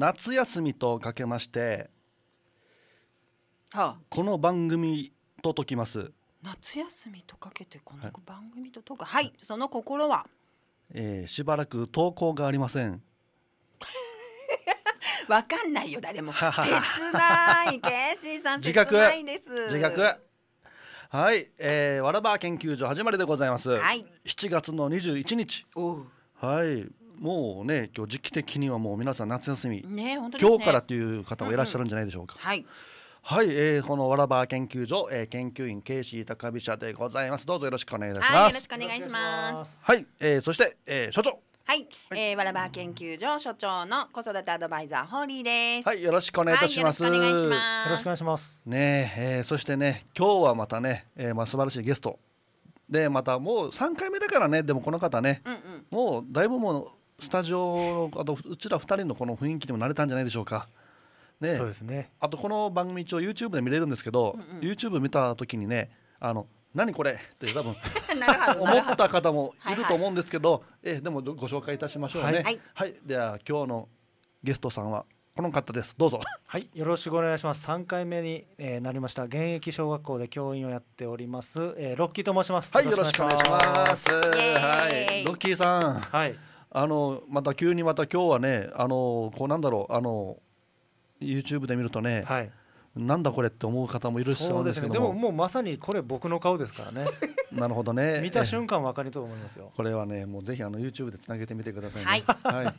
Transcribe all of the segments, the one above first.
夏休みとかけましてはあ、この番組と解きます夏休みとかけてこの番組と解くはい、その心は、えー、しばらく投稿がありません わかんないよ誰も切ないケイシーさん自覚自覚はい、えー、わらば研究所始まりでございます、はい、7月の21日はいもうね今日時期的にはもう皆さん夏休み、ね本当ね、今日からという方もいらっしゃるんじゃないでしょうか。うんうん、はいはい、えー、このわらば研究所、えー、研究員ケイシー高飛車でございます。どうぞよろしくお願いいたします。はい、よろしくお願いします。はい、えー、そして、えー、所長。はい、はい、えー、わらば研究所所長の子育てアドバイザーホーリーです。はい、よろしくお願いいたします。はい、よろしくお願いします。ねえ、えー、そしてね、今日はまたね、えー、まあ素晴らしいゲストでまたもう三回目だからねでもこの方ね、うんうん、もうだいぶもう。スタジオあとうちら2人のこの雰囲気にも慣れたんじゃないでしょうか。ね、そうですねあとこの番組一応 YouTube で見れるんですけど、うんうん、YouTube 見た時にねあの何これって多分 思った方もいると思うんですけど、はいはい、えでもご紹介いたしましょうね。はい、はい、では今日のゲストさんはこの方ですどうぞはいよろしくお願いします3回目に、えー、なりました現役小学校で教員をやっております、えー、ロッキーと申しますはいよろしくお願いしますはいロッキーさんはいあのまた急にまた今日はねあのこうなんだろうあの YouTube で見るとね、はい、なんだこれって思う方もいるしそうですねでももうまさにこれ僕の顔ですからね なるほどね見た瞬間分かりと思いますよこれはねもうぜひあの YouTube でつなげてみてくださいね、はい、はい、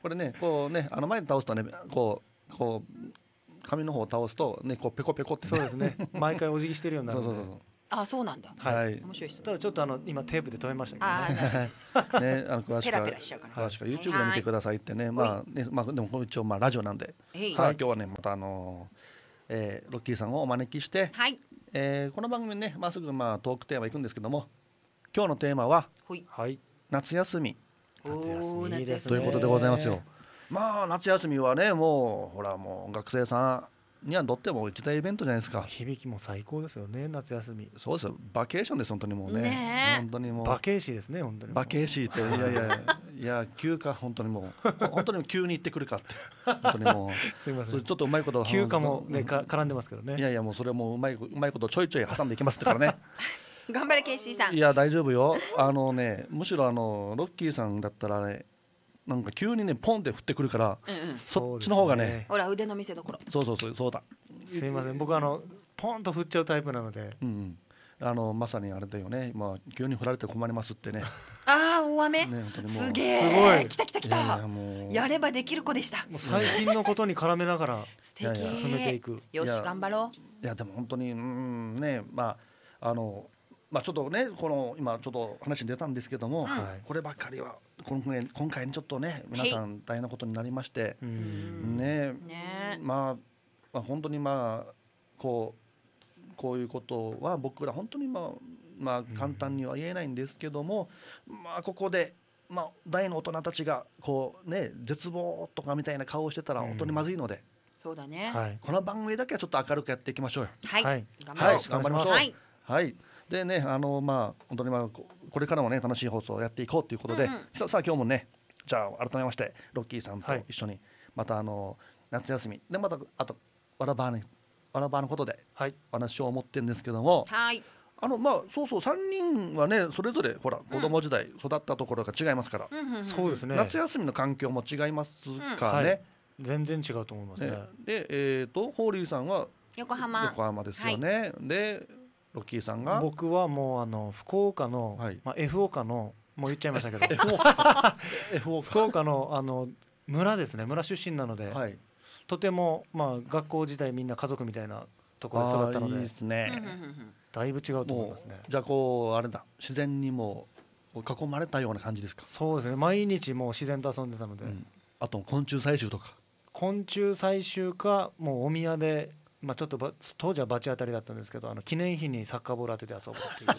これねこうねあの前に倒すとねこうこう紙の方を倒すとねこうペコペコって、ね、そうですね毎回お辞儀してるようになるそうそうそうあそうなんだ。はい。面白いです。ただちょっとあの今テープで止めましたけどね。ねあの詳しくは、詳しく YouTube で見てくださいってねまあねまあでも一応まあラジオなんで。はい今日はねまたあの。えー、ロッキーさんをお招きして、はいえー、この番組ね、まあ、すぐ、まあ、トークテーマいくんですけども今日のテーマは「はい、夏休み」夏休みということでございますよ。まあ夏休みはねもうほらもう学生さんにはとっても一大イベントじゃないですか響きも最高ですよね夏休みそうですよバケーションです本当にもうねね本当にもうバケーシーですね本当にバケーシーっていやいやいや 休暇本当にもう本当に急に行ってくるかって本当にもう すみませんちょっとうまいこと休暇もねか絡んでますけどねいやいやもうそれはもううまいうまいことちょいちょい挟んでいきますからね 頑張れケイシーさんいや大丈夫よあのねむしろあのロッキーさんだったらねなんか急にねポンって降ってくるから、うんうん、そっちの方がね、ね、ほら腕の見せ所そうそうそうそうだすいません僕あのポンと振っちゃうタイプなので、うん、あのまさにあれだよね、まあ、急に降られて困りますってね。ああ、大雨。ね、すげえ。すごい来た来た来たいやいや。やればできる子でした。最近のことに絡めながら 進めていく。よし、頑張ろう。いや、でも、本当に、うん、ね、まあ、あの。まあ、ちょっとねこの今ちょっと話に出たんですけども、こればっかりは今回今回ちょっとね皆さん大変なことになりましてねまあ本当にまあこうこういうことは僕ら本当にまあまあ簡単には言えないんですけども、まあここで。まあ、大の大人たちがこうね絶望とかみたいな顔をしてたら本当にまずいので、そうだね、この番組だけはちょっと明るくやっていきましょうよはい、頑張りましょうはいでねあのまあ本当にまあこれからもね楽しい放送をやっていこうということで、うんうん、さあ今日もねじゃあ改めましてロッキーさんと一緒に、またあの夏休みでまたあとわらばねわらばのことでお話を思ってんですけども、はい、あのまあそうそう三人はねそれぞれほら子供時代育ったところが違いますから、そうですね夏休みの環境も違いますからね、全然違うと思いますね。でえっ、ー、とホーリーさんは横浜横浜ですよね。でロッキーさんが僕はもうあの福岡の、はいまあ、F 岡のもう言っちゃいましたけど F 岡 福岡のあの村ですね村出身なので、はい、とても、まあ、学校自体みんな家族みたいなところで育ったのでいいですねだいぶ違うと思いますねじゃあこうあれだ自然にも囲まれたような感じですかそうですね毎日もう自然と遊んでたので、うん、あと昆虫採集とか昆虫採集かもうお宮でまあ、ちょっと当時は罰当たりだったんですけどあの記念碑にサッカーボール当てて遊ぶっていう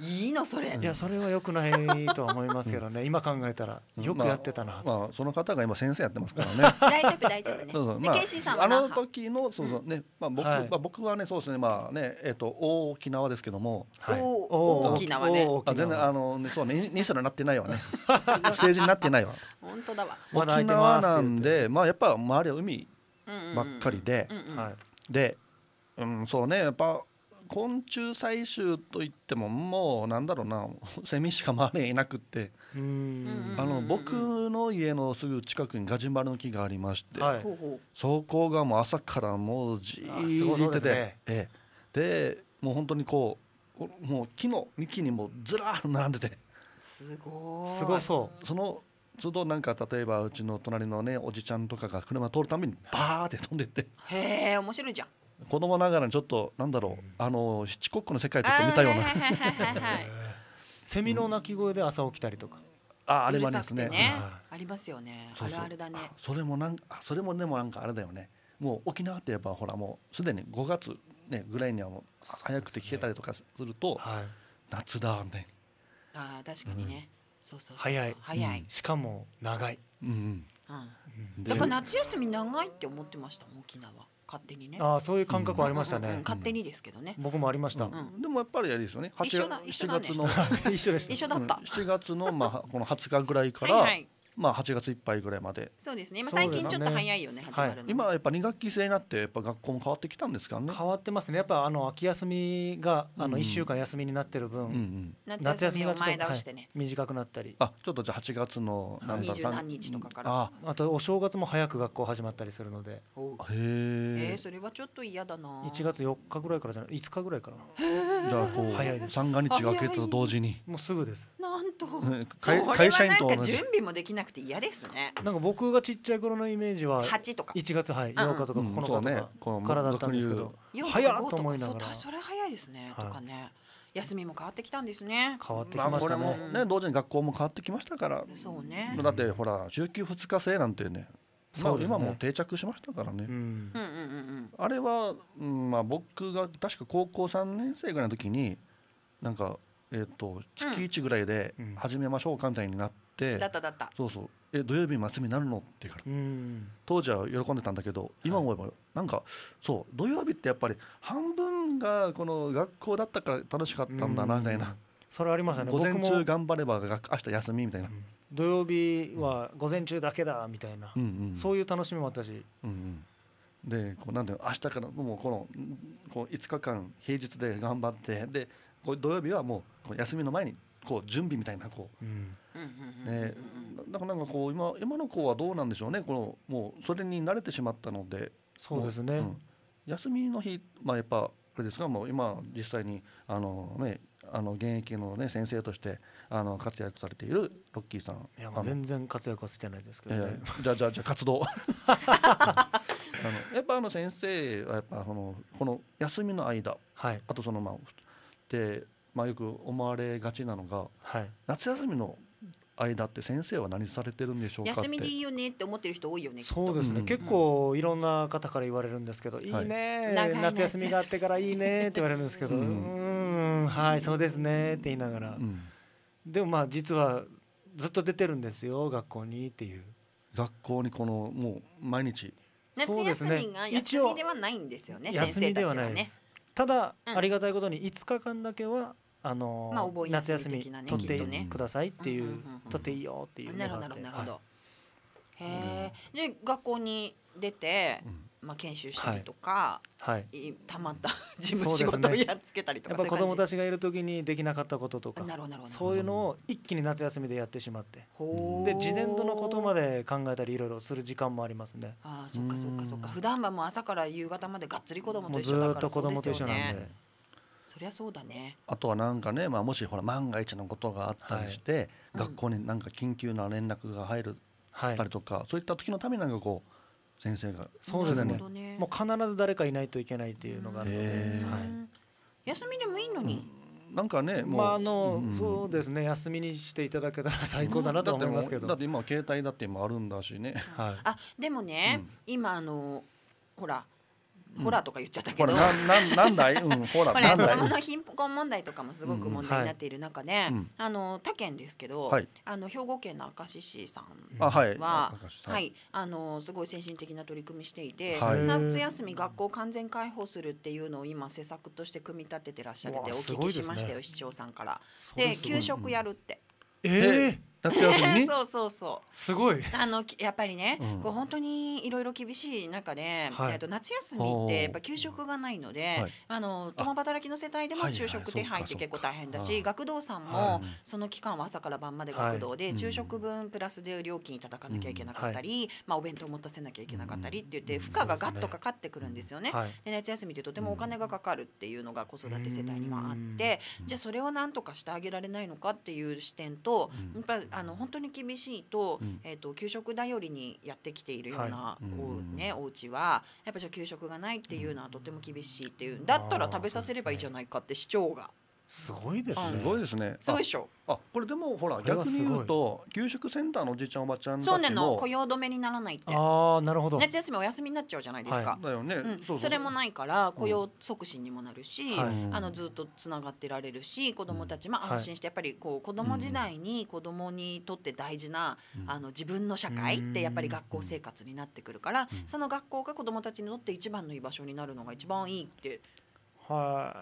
いいのそれいやそれはよくないとは思いますけどね、今考えたらよくやってたな、まあ、まあ、その方が今先生やってますからね 大丈夫大丈夫ねそうそう、まあ、あの時のそうそうね、まあ僕、はい、まあ、僕はねそうですねまあねえっ、ー、と沖縄ですけども、はい、沖縄ねあ全然あの、ね、そうねニスになってないわねステージになってないわ本当だわ沖縄なんでまあやっぱ周りは海ばっかりで、はい、で、うん、そうねやっぱ昆虫採集といってももうなんだろうな セミしか周りにいなくってあの僕の家のすぐ近くにガジュマルの木がありまして、はい、そこがもう朝からもうじーってて、でもう本当にこうもう木の幹にもずらー並んでてすごいすごそうその都度なんか例えばうちの隣のねおじちゃんとかが車通るためにバーって飛んでってへえ面白いじゃん子供ながらにちょっとなんだろう、あの七国チコックの世界とか見たような、セミの鳴き声で朝起きたりとか、ああれはですねありますよねあるあるだねそれもなんそれもでもなんかあれだよねもう沖縄ってやっぱほらもうすでに5月、ね、ぐらいにはもう早くて聞けたりとかすると、夏だみたいなあ確かにね、早い早い、しかも長い、うんうん、だから夏休み長いって思ってました沖縄勝手にねああそういう感覚はありましたね、うん、勝手にですけどね僕もありました、でもやっぱりあれですよね一緒だ一緒だ、ね、月の 一緒でし一緒だった、うん、月のまあこの20日ぐらいからはい、まあ、8月いっぱいぐらいまでそうですね、まあ、最近ちょっと早いよね、ね、始まるの、はい、今やっぱ2学期制になってやっぱ学校も変わってきたんですかね変わってますねやっぱあの秋休みがあの1週間休みになってる分、うんうん、夏休みがちょっと、はい、短くなったりあちょっとじゃあ8月の何だろう何日とかからああとお正月も早く学校始まったりするのでへえそれはちょっと嫌だな1月4日ぐらいからじゃない5日ぐらいからじゃあこう三が日が明けたと同時にもうすぐですんと会社員となんか準備もできなくて嫌ですねなんか僕がちっちゃい頃のイメージは8とか1月はい8日とか9日とかからだったんですけど早っと思いながらそれ早いですねとかね休みも変わってきたんですね。変わってきましたね。もね同時に学校も変わってきましたから。そうね。だってほら週休二日制なんてねまあ、今も定着しましたからね、うん、うううんんん。あれは、うんまあ、僕が確か高校三年生ぐらいの時になんかえーと、月1ぐらいで始めましょうかみたいになって、うん、だっただったそうそうえ土曜日末になるのって言うから、当時は喜んでたんだけど今思えばなんか、そう土曜日ってやっぱり半分がこの学校だったから楽しかったんだなみたいな、それありますよね午前中頑張れば明日休みみたいな、うん、土曜日は午前中だけだみたいな、うんうん、そういう楽しみもあったし、うんうん、でこうなんていうの明日からもうこのこう5日間平日で頑張ってでこう土曜日はもう休みの前にこう準備みたいなこう、うん、ねだからなんかこう今今の子はどうなんでしょうねこのもうそれに慣れてしまったのでそうですね、うん、休みの日まあやっぱこれですがもう今実際にあのねあの現役のね先生としてあの活躍されているロッキーさんいや全然活躍はしてないですけどね、じゃあじゃあじゃあ活動 あのやっぱあの先生はやっぱこのこの休みの間、はい、あとそのまあ、まあ、よく思われがちなのが、はい、夏休みの間って先生は何されてるんでしょうか休みでいいよねって思ってる人多いよねそうですね、うん、結構いろんな方から言われるんですけど、い、いいね夏休みがあってからいいねって言われるんですけどうん、ん、はいそうですねって言いながら、うん、でもまあ実はずっと出てるんですよ学校にっていう学校にこのもう毎日夏休みが休みではないんですよね、ね、先生たちはねただ、ありがたいことに5日間だけはあの、まあ、夏休み取ってくださいっていう、取っていいよっていうのがあって。なるほどなるほど、へえ、で学校に出て、うんまあ、研修したりとか、はい、はい、たまった 事務仕事をやっつけたりとか、ね、やっぱ子供たちがいる時にできなかったこととかそういうのを一気に夏休みでやってしまってで次年度のことまで考えたりいろいろする時間もありますねああそっかそっかそっか普段はもう朝から夕方までがっつり子供と一緒だからずっと子供と一緒なんで。そりゃそうだねあとはなんかね、まあ、もしほら万が一のことがあったりして、はい、学校になんか緊急な連絡が入るたりとか、はい、そういった時のためになんかこう先生がそうですね、ね、もう必ず誰かいないといけないっていうのがあるので、はい、休みでもいいのに、うん、なんかねまああの、うん、そうですね休みにしていただけたら最高だなと思いますけど、だって今携帯だって今あるんだしね、はい、あでもね、今あのほらホラーとか言っちゃったけど、うん、ななんだい、うん、ほらこれ子供の貧困問題とかもすごく問題になっている中で、うんはい、あの他県ですけど、はい、あの兵庫県の明石市さんは、はい、はい、あのすごい先進的な取り組みしていて、夏休み学校完全開放するっていうのを今施策として組み立ててらっしゃるってお聞きしましたよ、ね、市長さんから。で給食やるって。えー、夏休み そうそうそうすごいあのやっぱりね、うん、こう本当にいろいろ厳しい中で、はい、えっと夏休みってやっぱ給食がないので、あの共働きの世帯でも昼食手配って結構大変だし、はいはい、学童さんもその期間は朝から晩まで学童で、昼食分プラスで料金いただかなきゃいけなかったり、うん、まあお弁当持たせなきゃいけなかったりって言って負荷がガッとかかってくるんですよね。で夏休みってとてもお金がかかるっていうのが子育て世帯にはあって、じゃあそれを何とかしてあげられないのかっていう視点と、やっぱあの本当に厳しいと,、えーと、給食頼りにやってきているような、おね、お家はやっぱり給食がないっていうのはとても厳しいっていうだったら食べさせればいいじゃないかって市長がすごいですね。すごいですね。すごいしょ。あ、これでもほら逆に言うと給食センターのおじいちゃんおばちゃんそうなの雇用止めにならないって。ああ、なるほど。夏休みお休みになっちゃうじゃないですか。はい、だよね、うん、それもないから雇用促進にもなるし、うん、あのずっとつながってられるし、子どもたちも安心してやっぱりこう子ども時代に子どもにとって大事な、うん、あの自分の社会ってやっぱり学校生活になってくるから、その学校が子どもたちにとって一番の居場所になるのが一番いいって。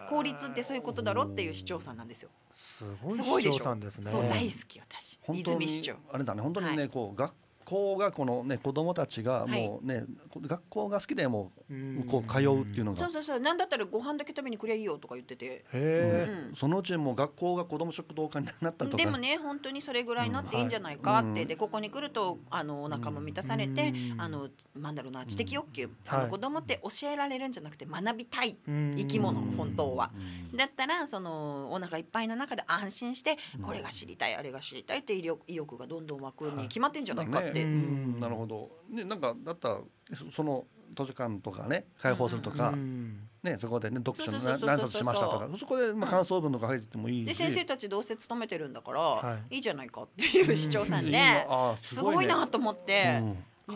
効率ってそういうことだろうっていう市長さんなんですよ。すごい市長さんですね。そう大好き私。泉市長。あれだね本当にね、はい、こう学校がこのね子供たちがもうね、はい、学校が好きでもうこう通うっていうのがそうそうそう何だったらご飯だけ食べにくりゃいいよとか言ってて、うん、そのうちもう学校が子ども食堂化になったとかでもね本当にそれぐらいになっていいんじゃないかって、はい、でここに来るとあのお腹も満たされて、あのなんだろうな知的欲求、あの子供って教えられるんじゃなくて学びたい生き物本当はだったらそのお腹いっぱいの中で安心してこれが知りたいあれが知りたいって意欲がどんどん湧くに決まってんじゃないかって。はいね、なるほどねなんかだったらその図書館とかね開放するとか、ね、そこでね読書何冊しましたとかそこでまあ感想文とか入っててもいいで先生たちどうせ勤めてるんだから、い、いじゃないかっていう市長さんね,、すごいなと思って、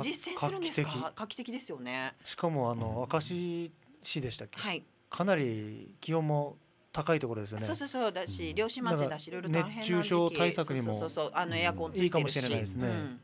実践するんですか画期的ですよねしかもあの明石市でしたっけ、はい、かなり気温も高いところですよね。そうそうそうだし、漁師町だし、いろいろ大変な時期。熱中症対策にもそうそうそうあのエアコンついてるし、いいかもしれないですね。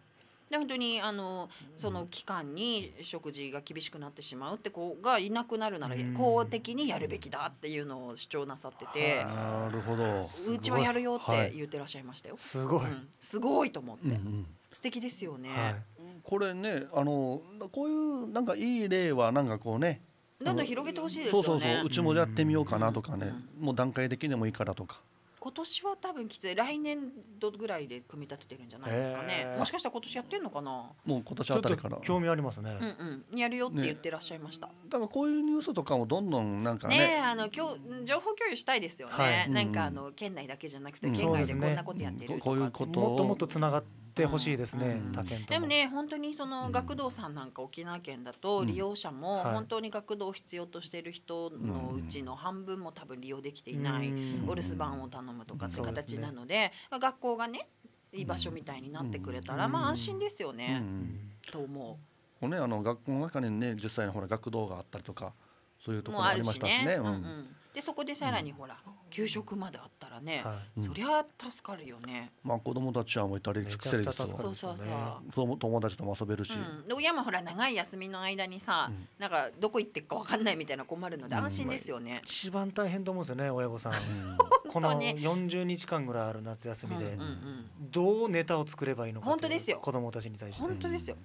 本当にあのその期間に食事が厳しくなってしまうって子がいなくなるなら公的にやるべきだっていうのを主張なさっててなるほどうちはやるよって言ってらっしゃいましたよ。すごい、うん、すごいと思って、うんうん、素敵ですよね。はい、これねあのこういうなんかいい例はなんかこうねどんどん広げてほしいですよね。そうそうそううちもやってみようかなとかね、うんうん、もう段階的にもいいからとか。今年は多分きつい来年度ぐらいで組み立ててるんじゃないですかね、えー、もしかしたら今年やってんのかなもう今年あたりから興味ありますね、うんうん、やるよって言ってらっしゃいました、ね、だからこういうニュースとかもどんどんなんかねねあの情報共有したいですよね、はい、なんかあの県内だけじゃなくて県外でこんなことやってるとか、うんね、もっともっとつながってってほしいですね、他県でもね本当にその学童さんなんか沖縄県だと利用者も本当に学童を必要としている人のうちの半分も多分利用できていない、お留守番を頼むとかって形なので学校がね居場所みたいになってくれたら、まあ安心ですよね、と思う。ね、あの学校の中にね実際のほら学童があったりとかそういうところもありましたしね。しねうんでそこでさらにほら、給食まであったらね、そりゃ助かるよね。まあ子供たちはもう至れり尽くせりですよ。そうそうそう。友達とも遊べるし。で親もほら長い休みの間にさ、なんかどこ行ってかわかんないみたいな困るので安心ですよね。一番大変と思うんですよね親御さん。この40日間ぐらいある夏休みで、どうネタを作ればいいのか。本当ですよ。子供たちに対して。本当ですよ。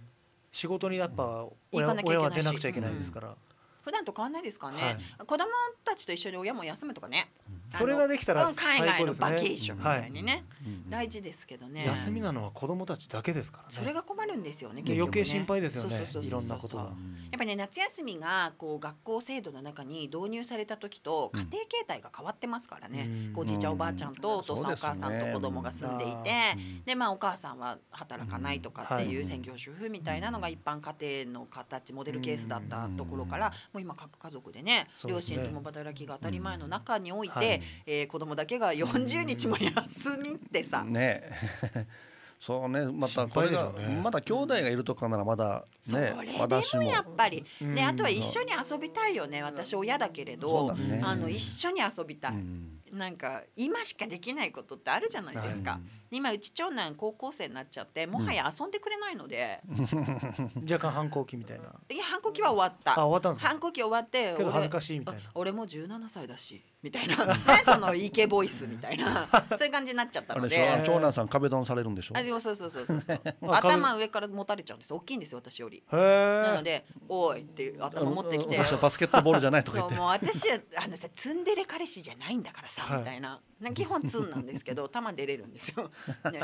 仕事にやっぱ親は出なくちゃいけないですから。普段と変わんないですかね、はい、子供たちと一緒に親も休むとかね、それができたら海外のバケーションみたいにね、大事ですけどね休みなのは子供たちだけですからねそれが困るんですよね余計心配ですよねいろんなことがやっぱね夏休みがこう学校制度の中に導入された時と家庭形態が変わってますからね、おじいちゃんおばあちゃんとお父さん、お母さんと子供が住んでいてでまあお母さんは働かないとかっていう専業主婦みたいなのが一般家庭の形モデルケースだったところからもう今各家族でね両親共働きが当たり前の中において、で、えー、子供だけが40日も休みってさ。ねそうねまたこれが、ね、まだ兄弟がいるとかならまだね、それでもやっぱり、ね、あとは一緒に遊びたいよね私親だけれど、ね、あの一緒に遊びたい、なんか今しかできないことってあるじゃないですか、はい、今うち長男高校生になっちゃってもはや遊んでくれないので、若干反抗期みたいないや反抗期は終わったあ終わったんです反抗期終わってけど恥ずかしいみたいな俺も17歳だしみたいな そのイケボイスみたいな そういう感じになっちゃったので長男さん壁ドンされるんでしょう。そうそうそうそうそうそう頭上から持たれちゃうんです大きいんですよ私よりなので「おい」っていう頭持ってきて私はバスケットボールじゃないとかそうもう私はあのさツンデレ彼氏じゃないんだからさ、はい、みたいな基本ツンなんですけど球 出れるんですよ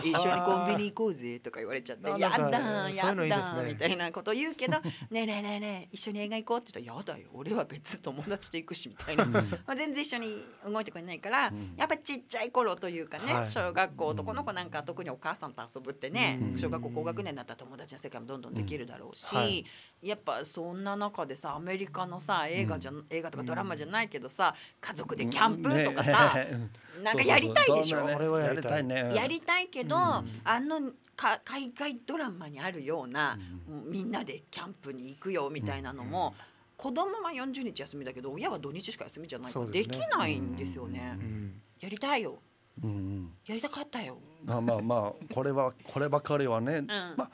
一緒にコンビニ行こうぜとか言われちゃって「やだやだみたいなこと言うけど「ねえねえねえねえ一緒に映画行こう」って言ったら「やだよ俺は別友達と行くし」みたいな、まあ、全然一緒に動いてくれないから、やっぱちっちゃい頃というかね、小学校男の子なんか特にお母さんと遊遊ぶってね、うん、小学校高学年になったら友達の世界もどんどんできるだろうし、うんはい、やっぱそんな中でさアメリカのさ映画じゃ、うん、映画とかドラマじゃないけどさ家族でキャンプとかさ、ね、なんかやりたいでしょそれはやりたいねやりたいけど、あのか海外ドラマにあるような、みんなでキャンプに行くよみたいなのも、うん子供は40日休みだけど親は土日しか休みじゃないからで,、きないんですよね。やりたいようん、やりたかったよ。まあまあまあこれは こればかりはね、うん、まあ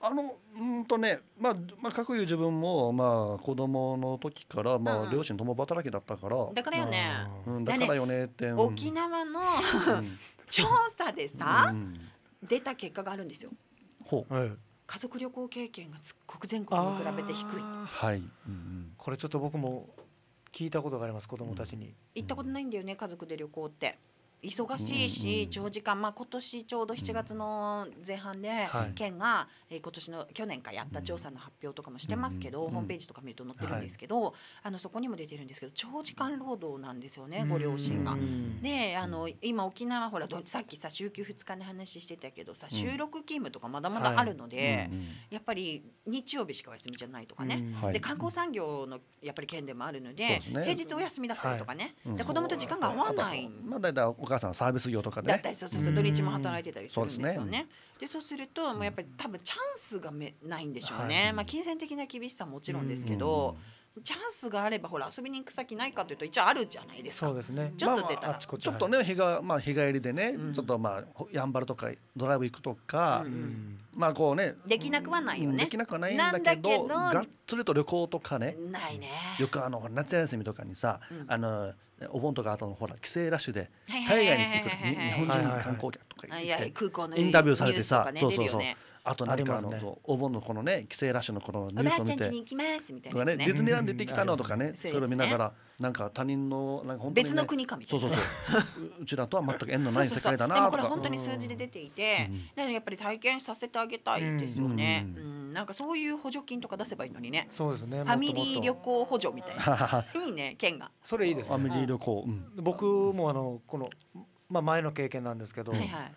あのうんとね、まあ、まあ、各いう自分も、まあ、子供の時から、まあ、両親共働きだったから。だからよね。うん、だからよねって。沖縄の、調査でさ、出た結果があるんですよ。ほう。はい家族旅行経験がすっごく全国に比べて低い。はい、うんうん、これちょっと僕も聞いたことがあります子供たちに、うん、行ったことないんだよね家族で旅行って。忙しいし、長時間、まあ、今年ちょうど7月の前半で、県が、え今年の去年かやった調査の発表とかもしてますけど、ホームページとか見ると載ってるんですけど、あのそこにも出てるんですけど長時間労働なんですよねご両親が。であの今沖縄ほらさっきさ週休2日の話してたけどさ収録勤務とかまだまだあるので、やっぱり日曜日しかお休みじゃないとかね、で観光産業のやっぱり県でもあるので平日お休みだったりとかね、で子供と時間が合わない。まだだい母さんサービス業とかね、だったりそうそうそう土日も働いてたりするんですよね。そで、ね、そうするともうやっぱり多分チャンスがめないんでしょうね、はい、まあ、金銭的な厳しさももちろんですけど。うんチャンスがあればほら遊びに行く先ないかというと一応あるじゃないですか。そうですね。ちょっと出たら、まあ、ちちょっとね日がまあ日帰りでね、うん、ちょっとまあやんばるとかドライブ行くとか、うん、まあこうねできなくはないよね。できなくはないんだけどがっつりと旅行とかね。ないね。よくあの夏休みとかにさ、うん、あの。お盆とかあとのほら帰省ラッシュで海外に行ってくる日本人観光客とか行ってインタビューされてさ、ね、そうそうそう、ね、あと何かあの、ね、お盆のこのね帰省ラッシュのこのニュースを見て、ね、とかねディズニーランド行ってきたのとかね、うん、それを見ながらなんか他人のなんか本当に、ね、別の国かみたいなそうそうそう うちらとは全く縁のない世界だなとかこれ本当に数字で出ていて、うん、やっぱり体験させてあげたいですよね、うん、うん、なんかそういう補助金とか出せばいいのにねそうですねファミリー旅行補助みたいな いいね県がそれいいですファミリー旅行、うん、僕もあのこのまあ前の経験なんですけど、はいはい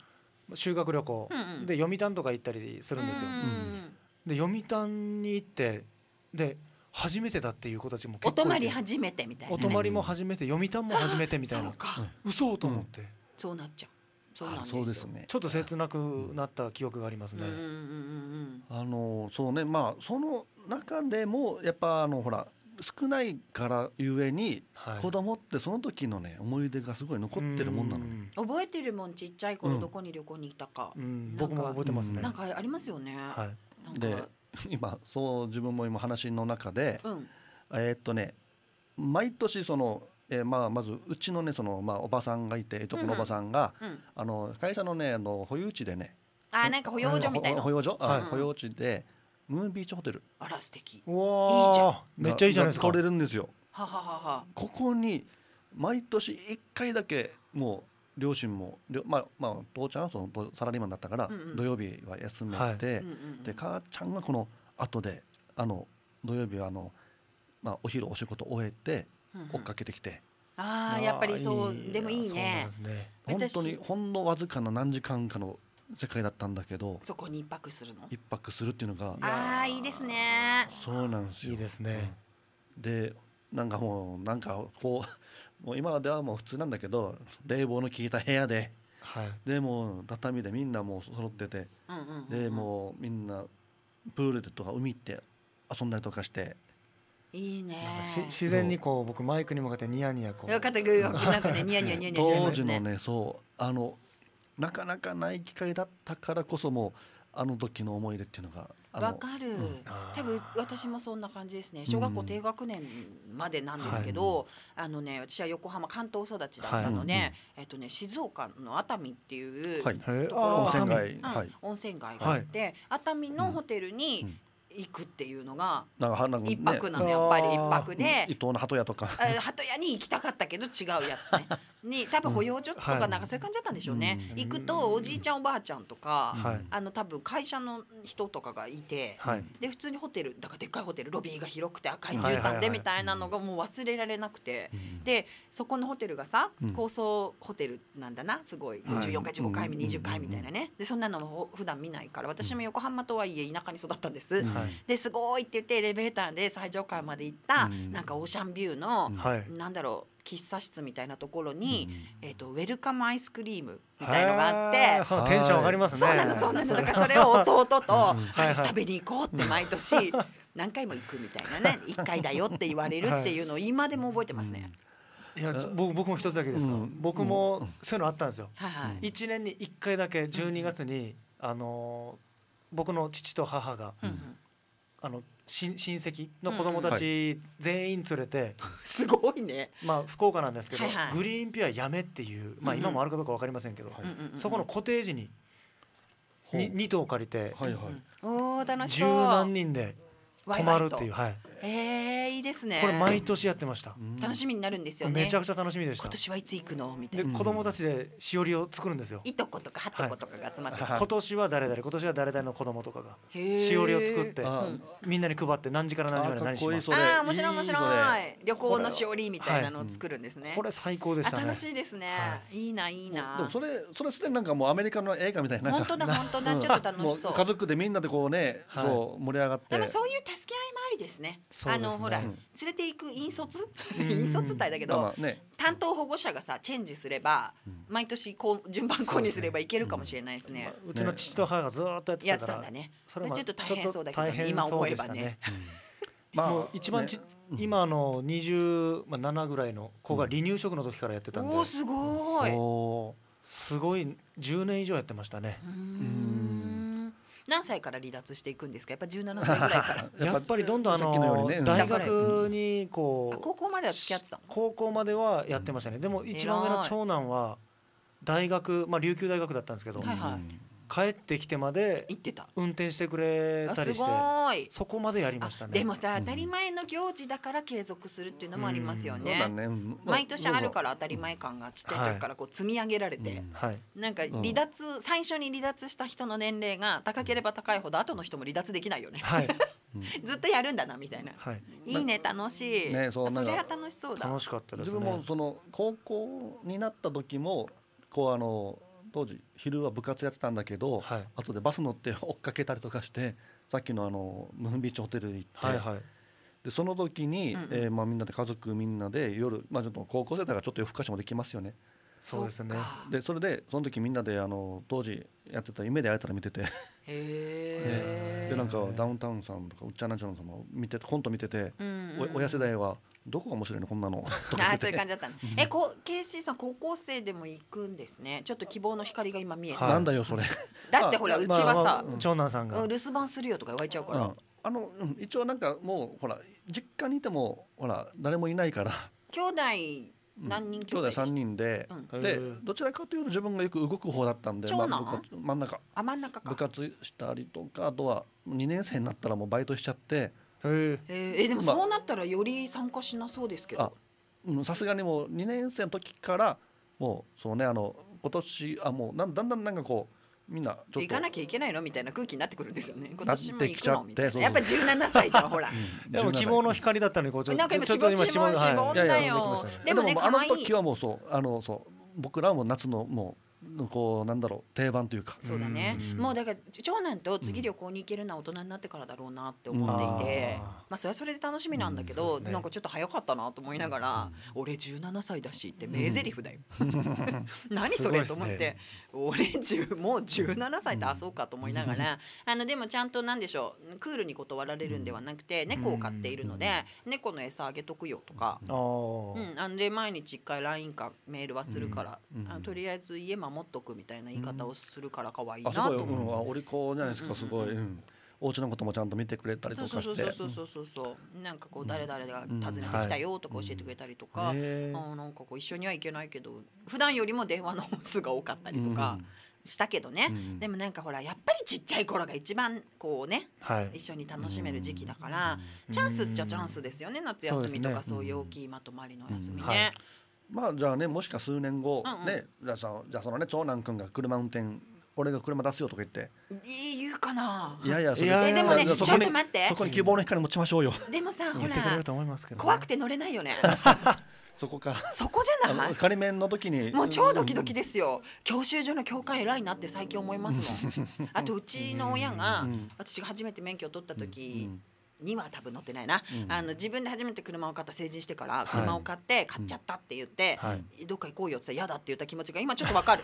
修学旅行、で読谷とか行ったりするんですよ。で読谷に行ってで初めてだっていう子たちも結構お泊まり初めてみたいな、お泊まりも初めて読谷も初めてみたいな嘘と思って、そうなっちゃうそうなんですですね。ちょっと切なくなった記憶がありますね。あのそうねまあその中でもやっぱあのほら少ないからゆえに、はい、子供ってその時のね思い出がすごい残ってるもんなの、ね、覚えてるもんちっちゃい頃どこに旅行に行ったか、うん、僕も覚えてますねなんかありますよね、はい、で 今そう自分も今話の中で、うん、えー、っとね毎年そのえー、まあまずうちのねそのまあおばさんがいていとこのおばさんが、うんうん、あの会社のねあの保有地でねあなんか保養所みたいな保養所、はい、保養地でムーンビーチホテルあら素敵いいじゃんめっちゃいいじゃないですか取れるんですよはははここに毎年一回だけもう両親もまあまあ父ちゃんはそのサラリーマンだったから土曜日は休めて、うんうん、で母ちゃんがこの後であの土曜日はあの、まあ、お昼お仕事終えて追っかけてきて、うんうん、ああやっぱりそうでもいいね、ね、本当にほんのわずかな何時間かの世界だったんだけどそこに一泊するの一泊するっていうのがああいいですねそうなんですよいいですね、でなんかもうなんかこう もう今ではもう普通なんだけど冷房の効いた部屋で、はい、でも畳でみんなもう揃ってて、うんうんでもうみんなプールでとか海って遊んだりとかしていいね自然にこう僕マイクに向かってニヤニヤこうかたよくね当時のねそうあのなかなかない機会だったからこそもあの時の思い出っていうのがわかる、うん、多分私もそんな感じですね小学校低学年までなんですけど、うん、あのね私は横浜関東育ちだったので、はい、えっとね、静岡の熱海っていうところは、温泉街、い、温泉街があって、はい、熱海のホテルに、うん行くっていうのが一泊なのやっぱり一泊で伊藤の鳩屋とか鳩屋に行きたかったけど違うやつね に多分保養所とかなんかそういう感じだったんでしょうね、行くとおじいちゃんおばあちゃんとか、あの多分会社の人とかがいて、で普通にホテルだからでっかいホテルロビーが広くて赤い絨毯でみたいなのがもう忘れられなくて、でそこのホテルがさ高層ホテルなんだなすごい14階15階20階みたいなねでそんなのも普段見ないから私も横浜とはいえ田舎に育ったんです、ですごいって言ってエレベーターで最上階まで行った、なんかオーシャンビューの、なんだろう喫茶室みたいなところに、うん、えっ、とウェルカムアイスクリームみたいのがあってそのテンション上がりますねそうなのそうなのだからそれを弟とアイス食べに行こうって毎年何回も行くみたいなね一回だよって言われるっていうのを今でも覚えてますね。いや僕僕も一つだけですか、うん、僕もそういうのあったんですよ。はい、1年に一回だけ12月に、あの僕の父と母が、うんあの親親戚の子供たち全員連れて、すごいね、まあ、福岡なんですけど、はいはいグリーンピアやめっていう、まあ、今もあるかどうか分かりませんけど、うんうんそこのコテージにほうに2棟借りてはいはい。お楽し十そう何人で泊まるっていうはいえー、いいですねこれ毎年やってました、うん、楽しみになるんですよねめちゃくちゃ楽しみでした今年はいつ行くのみたいなで子供たちでしおりを作るんですよ、いとことかはっとことかが集まって、はい、今年は誰々今年は誰々の子供とかがしおりを作って、みんなに配って何時から何時まで何しますああ面白い面白い旅行のしおりみたいなのを作るんですね、はい、これ最高でした、ね、楽しいですね、はい、いいないいなでもそれそれすでになんかもうアメリカの映画みたいな本当だ本当だ、ちょっと楽しそう家族でみんなでこうね、そう盛り上がってでもそういう助け合いもありですねあのほら連れていく引率 引率ってだけど、担当保護者がさチェンジすれば、毎年こう順番こうにすればいけるかもしれないですね。うちの父と母がずっとやってたから。んだね。それちょっと大変そうだけど、今思えばね。まあ、もう一番ち、ね、今の27ぐらいの子が離乳食の時からやってたんで、うん、おすごいすごい10年以上やってましたねうん何歳から離脱していくんですかやっぱ17歳ぐらいから やっぱりどんどんあの、大学にこう、高校までは付き合ってた高校まではやってましたねでも一番上の長男は大学、まあ、琉球大学だったんですけど、はいはい帰ってきてまで行ってた運転してくれたりしてそこまでやりましたねでもさ当たり前の行事だから継続するっていうのもありますよねね、毎年あるから当たり前感がちっちゃい時からこう積み上げられて、はい、なんか離脱、うん、最初に離脱した人の年齢が高ければ高いほど後の人も離脱できないよね、はい、ずっとやるんだなみたいな、はい、いいね楽しい、ね、そそれは楽しそうだ楽しかったです、ね、自分もその高校になった時もこうあの当時昼は部活やってたんだけど、はい、後でバス乗って追っかけたりとかしてさっきのあのムーンビーチホテル行って、はいはい、でその時に、うんえー、まあ、みんなで家族みんなで夜、まあ、ちょっと高校生だからちょっと夜更かしもできますよね。そうですねでそれでその時みんなであの当時やってた「夢で会えたら」見てて ね、でなんかダウンタウンさんとかうっちゃなちゃんのその見てコント見てて、うんうん、親世代はどこが面白いのこんなの あそういう感じだったえこケイシーさん高校生でも行くんですねちょっと希望の光が今見えて、なんだよそれ だってほらうちはさ、長男さんが留守番するよとか言われちゃうから、あの、うん、一応なんかもうほら実家にいてもほら誰もいないから兄弟何人兄弟三人で、でどちらかというと自分がよく動く方だったんで、長男。真ん中あ真ん中部活したりとかあとは二年生になったらもうバイトしちゃってええでもそうなったらより参加しなそうですけど。さすがにもう2年生の時からもうそのねあの今年あもうだんだんなんかこうみんなちょっと行かなきゃいけないのみたいな空気になってくるんですよね。今年も行くのみたいな。やっぱ17歳じゃん、ほら。うん、でも希望の光だったのにこうちょっと今絞っちゃいました。でもね、あの時はもうそうあのそう僕らも夏のもうこうなんだろう定番というかそうだね、うん、もうだから長男と次旅行に行けるのは大人になってからだろうなって思っていて、うん、まあそれはそれで楽しみなんだけど、うんね、なんかちょっと早かったなと思いながら「俺17歳だし」って名台詞だよ 何それ、ね、と思って「俺もう17歳出そうか」と思いながら、あのでもちゃんと何でしょうクールに断られるんではなくて猫を飼っているので「猫の餌あげとくよ」とか、うん、あんで毎日1回 LINE かメールはするから、あとりあえず家守守っとくみたいな言い方をするから可愛いなと思う。あ、うん、お利口じゃないですか、すごい。うんお家のこともちゃんと見てくれたりとかそうそうそうそうそうそう、なんかこう誰々が訪ねてきたよとか教えてくれたりとか、うんはい、あなんかこう一緒には行けないけど普段よりも電話の本数が多かったりとか。したけどね、うん、でもなんかほらやっぱりちっちゃい頃が一番こうね、はい、一緒に楽しめる時期だから、チャンスっちゃチャンスですよね夏休みとかそういう大きいまとまりの休みね。うんはいまあじゃあねもしか数年後、うんうんねじゃあさじゃあそのね長男君が車運転俺が車出すよとか言っていい、言うかないやいやそれいやいやえでもねちょっと待ってそこに希望の光持ちましょうよでもさほら怖くて乗れないよね そこかそこじゃなのい仮面の時にもう超ドキドキですよ教習所の教官偉いなって最近思いますもん あとうちの親がうん私が初めて免許を取った時うんには多分乗ってないな、うん、あの自分で初めて車を買った成人してから車を買って買っちゃったって言って、はい、どっか行こうよって言ったら嫌だって言った気持ちが今ちょっとわかる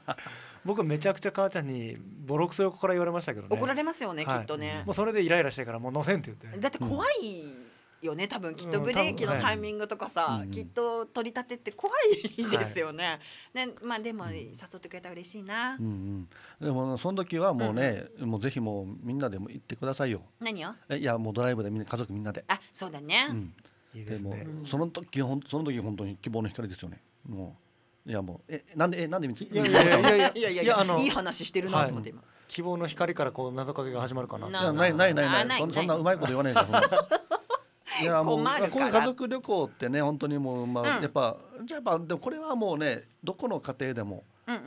僕めちゃくちゃ母ちゃんにボロクソ横から言われましたけど、ね、怒られますよね、はい、きっとねもうそれでイライラしてからもう乗せんって言ってだって怖い、うんよね多分きっとブレーキのタイミングとかさ、きっと取り立てって怖いですよね。ねまあでも誘ってくれたら嬉しいな。うんうん、でもその時はもうね、もうぜひもうみんなでも行ってくださいよ。何を？えいやもうドライブでみんな家族みんなで。あそうだね。いいですね。その時ほその時本当に希望の光ですよね。もういやもうえなんでえなんで見ついやいやいやいやいやいい話してるなと思って今。希望の光からこう謎かけが始まるかな。ないないないない。そんなうまいこと言わないでいやもう困こういう家族旅行ってね本当にもうまあ、うんやっぱじゃあやっぱでもこれはもうねどこの家庭でも、うんうん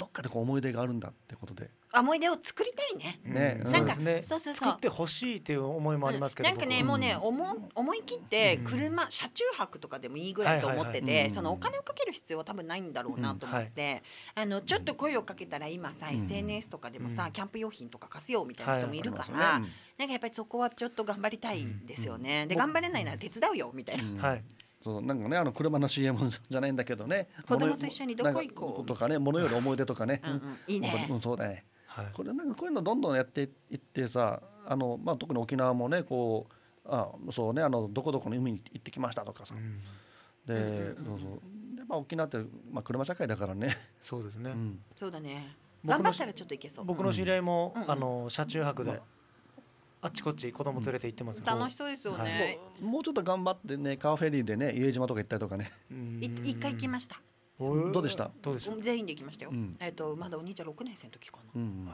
どっかでこう思い出があるんだってことで思い出を作りたいね。ね、なんか、ね、そうそうそう作ってほしいという思いもありますけど、うん、なんかね、もうね思い思い切って車、うん、車中泊とかでもいいぐらいと思ってて、そのお金をかける必要は多分ないんだろうなと思って、あのちょっと声をかけたら今さ、SNS とかでもさ、キャンプ用品とか貸すよみたいな人もいるから、はいね、なんかやっぱりそこはちょっと頑張りたいですよね。で頑張れないなら手伝うよみたいな。はい。そうなんかねあの車の CM じゃないんだけどね子供と一緒にどこ行こうとかね物より思い出とかねうん、うん、いいね、うん、そうだねはい、これなんかこういうのどんどんやっていってさあの、まあ、特に沖縄もねこうあそうねあのどこどこの海に行ってきましたとかさ、うん、で、そうそうで、まあ、沖縄って、まあ、車社会だからねそうですね、うん、そうだね頑張ったらちょっといけそう僕の知り合いも、うん、あの車中泊で、あっちこっち子供連れて行ってます、楽しそうですよね、はい、もうちょっと頑張ってねカーフェリーでね家島とか行ったりとかね一回行きましたどうでしたどうでした全員で行きましたよ、うん、えっ、ー、とまだお兄ちゃん六年生の時かな、うん、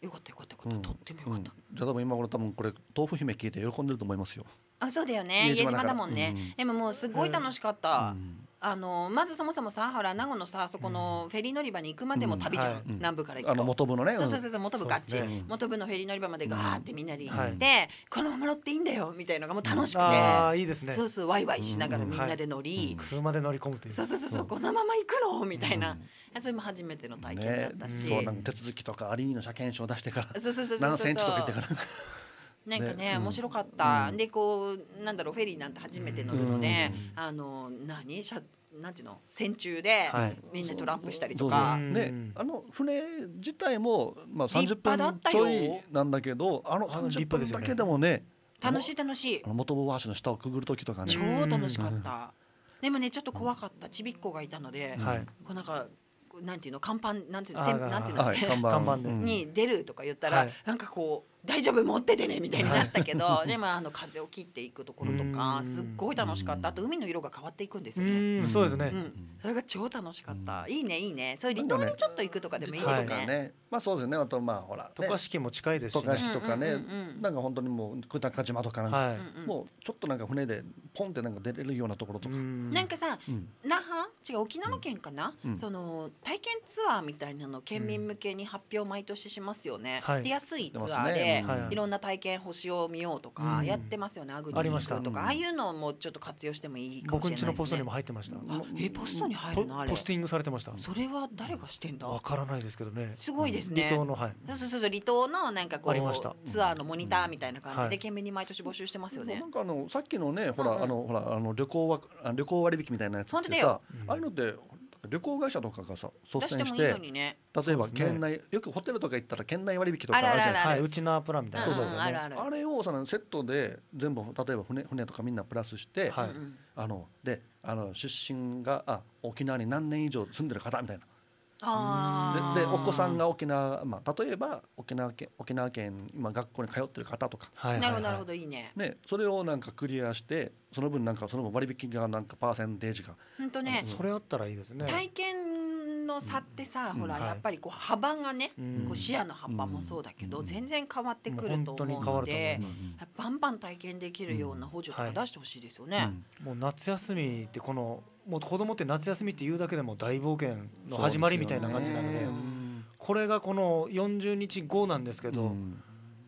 よかったよかったよかった、とってもよかった、じゃあ多分今頃多分これ豆腐姫聞いて喜んでると思いますよあそうだよね家島だもんね、でももうすごい楽しかった、あのまずそもそもさら名護のさそこのフェリー乗り場に行くまでも旅じゃん、うんはい、南部から行くとあの元部のねそうそうそう元部ガッチ、ね、元部のフェリー乗り場までガーってみんなで行って、うんはい、このまま乗っていいんだよみたいのがもう楽しくて、あいいですねそうそうワイワイしながらみんなで乗り、はい、車で乗り込むというそうそうそうそうこのまま行くのみたいな、それも初めての体験だったし、ね、そうなん手続きとかアリーナ車検証出してからそうそうそうそうそうそうそうそうそうそうなんかね、ね、面白かった、うん、でこうなんだろうフェリーなんて初めて乗るので、うん、あの何ゃなんていうの戦中で、みんなトランプしたりとか、ねあの船自体もまあ30分ちょいなんだけどあの三0分だけでもね、ね、楽しい楽しい元坊橋の下をくぐる時とかね超楽しかった、でもねちょっと怖かったちびっ子がいたので、はい、こうなんかなんていうの看板なんていうのせんなんていうの、はい、看板に出るとか言ったら、はい、なんかこう大丈夫持っててねみたいになったけど、でもあの風を切っていくところとかすっごい楽しかったあと海の色が変わっていくんですよねそうですね、うん、それが超楽しかったいいねいいねそういう離島にちょっと行くとかでもいいですね、ねね、まあそうですねあとまあほら、ね、渡嘉敷も近いですし、ね、渡嘉敷とかね、なんか本当にもう久高島とかなんか、はい、もうちょっとなんか船でポンってなんか出れるようなところとかなんかさ、那覇違う沖縄県かな、その体験ツアーみたいなの県民向けに発表毎年しますよね、はい、で安いツアーでい、ろんな体験星を見ようとかやってますよね、うん、アグリニックとかああいうのもちょっと活用してもいいかもしれないですね。僕んちのポストにも入ってました。えポストに入るのあれポ。スティングされてました。それは誰がしてんだ。わからないですけどね。すごいですね。離島のはい。そうそうそう離島のなんかこうツアーのモニターみたいな感じで懸命に毎年募集してますよね。なんかあのさっきのねほら、うんうん、あのほらあの旅行は旅行割引みたいなやつってさ、うん、ああいうのって旅行会社とかがさ率先して、例えば県内、よくホテルとか行ったら県内割引とかあるじゃないですか、うちのアプラみたいな、あれをさセットで全部例えば船船とかみんなプラスして、はい、あのであの出身があ沖縄に何年以上住んでる方みたいな。ででお子さんが沖縄、まあ、例えば沖縄県沖縄県今学校に通ってる方とか、はいはいなるほどいいねねそれをなんかクリアしてその分なんかその分割引がなんかパーセンテージが本当ねそれあったらいいですね体験の差ってさ、ほら、やっぱりこう幅がね、こう視野の幅もそうだけど、全然変わってくると思うのでバンバン体験できるような補助とか出してほしいですよね、もう夏休みってこのもう子供って夏休みって言うだけでも大冒険の始まりみたいな感じなのでこれがこの40日後なんですけど、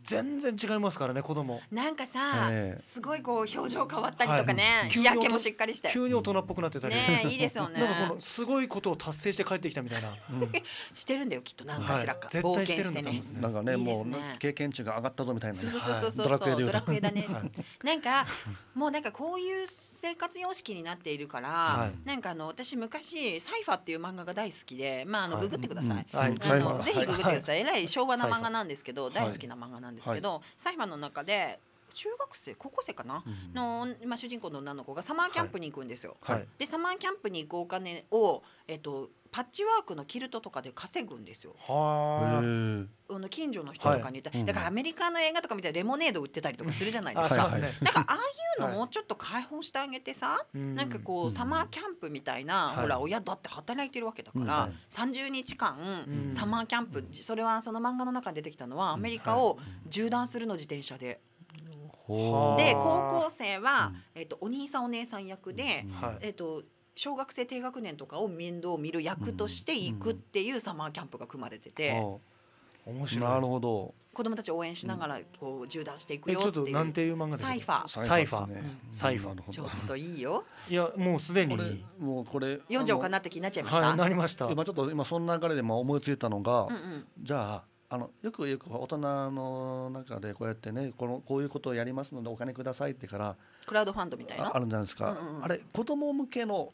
全然違いますからね子供なんかさ、えー、すごいこう表情変わったりとかね、日焼けもしっかりして急に大人っぽくなってたり、ねいいですよね なんかこのすごいことを達成して帰ってきたみたいな、うん、してるんだよきっとなんかしらか、はい、絶対してるんだんねなんかね、もう経験値が上がったぞみたいな、ね、そうそうそうそう、はい、ドラクエだね、はい、なんかもうなんかこういう生活様式になっているから、はい、なんかあの私昔サイファーっていう漫画が大好きでまああのググってください、うん、あのぜひググってください、えらい昭和な漫画なんですけど大好きな漫画なんですんですけど、はい、裁判の中で中学生高校生かな、うん、の、まあ、主人公の女の子がサマーキャンプに行くんですよ。はい、でサマーキャンプに行くお金を、えっと、パッチワークのキルトとかで稼ぐんですよ。はあの近所の人とかに言った、はい、だからアメリカの映画とか見たいレモネード売ってたりとかするじゃないですか。すね、だからああいうのもうちょっと解放してあげてさ、はい、なんかこうサマーキャンプみたいな、ほら親だって働いてるわけだから、はい、30日間サマーキャンプ、それはその漫画の中に出てきたのはアメリカを縦断するの自転車で。で高校生は、えっと、お兄さんお姉さん役で、えっと、小学生低学年とかを面倒を見る役として行くっていうサマーキャンプが組まれてて。面白いなるほど子供たちを応援しながらこう縦断していくよっていう、うん、なんていう漫画サイファサイファー、サイファー、ちょっといいよいやもうすでにもうこれ読んじゃおうかなって気になっちゃいました、はい、なりました今ちょっと今その流れでま思いついたのが、うんうん、じゃああのよくよく大人の中でこうやってねこのこういうことをやりますのでお金くださいってからクラウドファンドみたいなあるんじゃないですか、うんうん、あれ子供向けの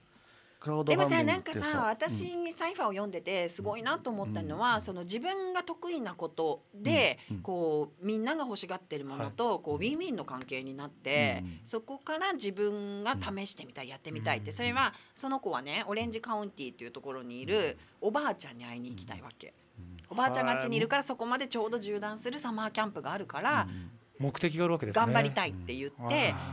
でもさなんかさ私にサイファーを読んでてすごいなと思ったのは、うん、その自分が得意なことで、うん、こうみんなが欲しがってるものと、こうウィンウィンの関係になって、うん、そこから自分が試してみたいやってみたいってそれはその子はねオレンジカウンティーっていうところにいるおばあちゃんに会いに行きたいわけ。おばあちゃんがあっちにいるからそこまでちょうど縦断するサマーキャンプがあるから、目的があるわけです、ね、頑張りたいって言って、うん、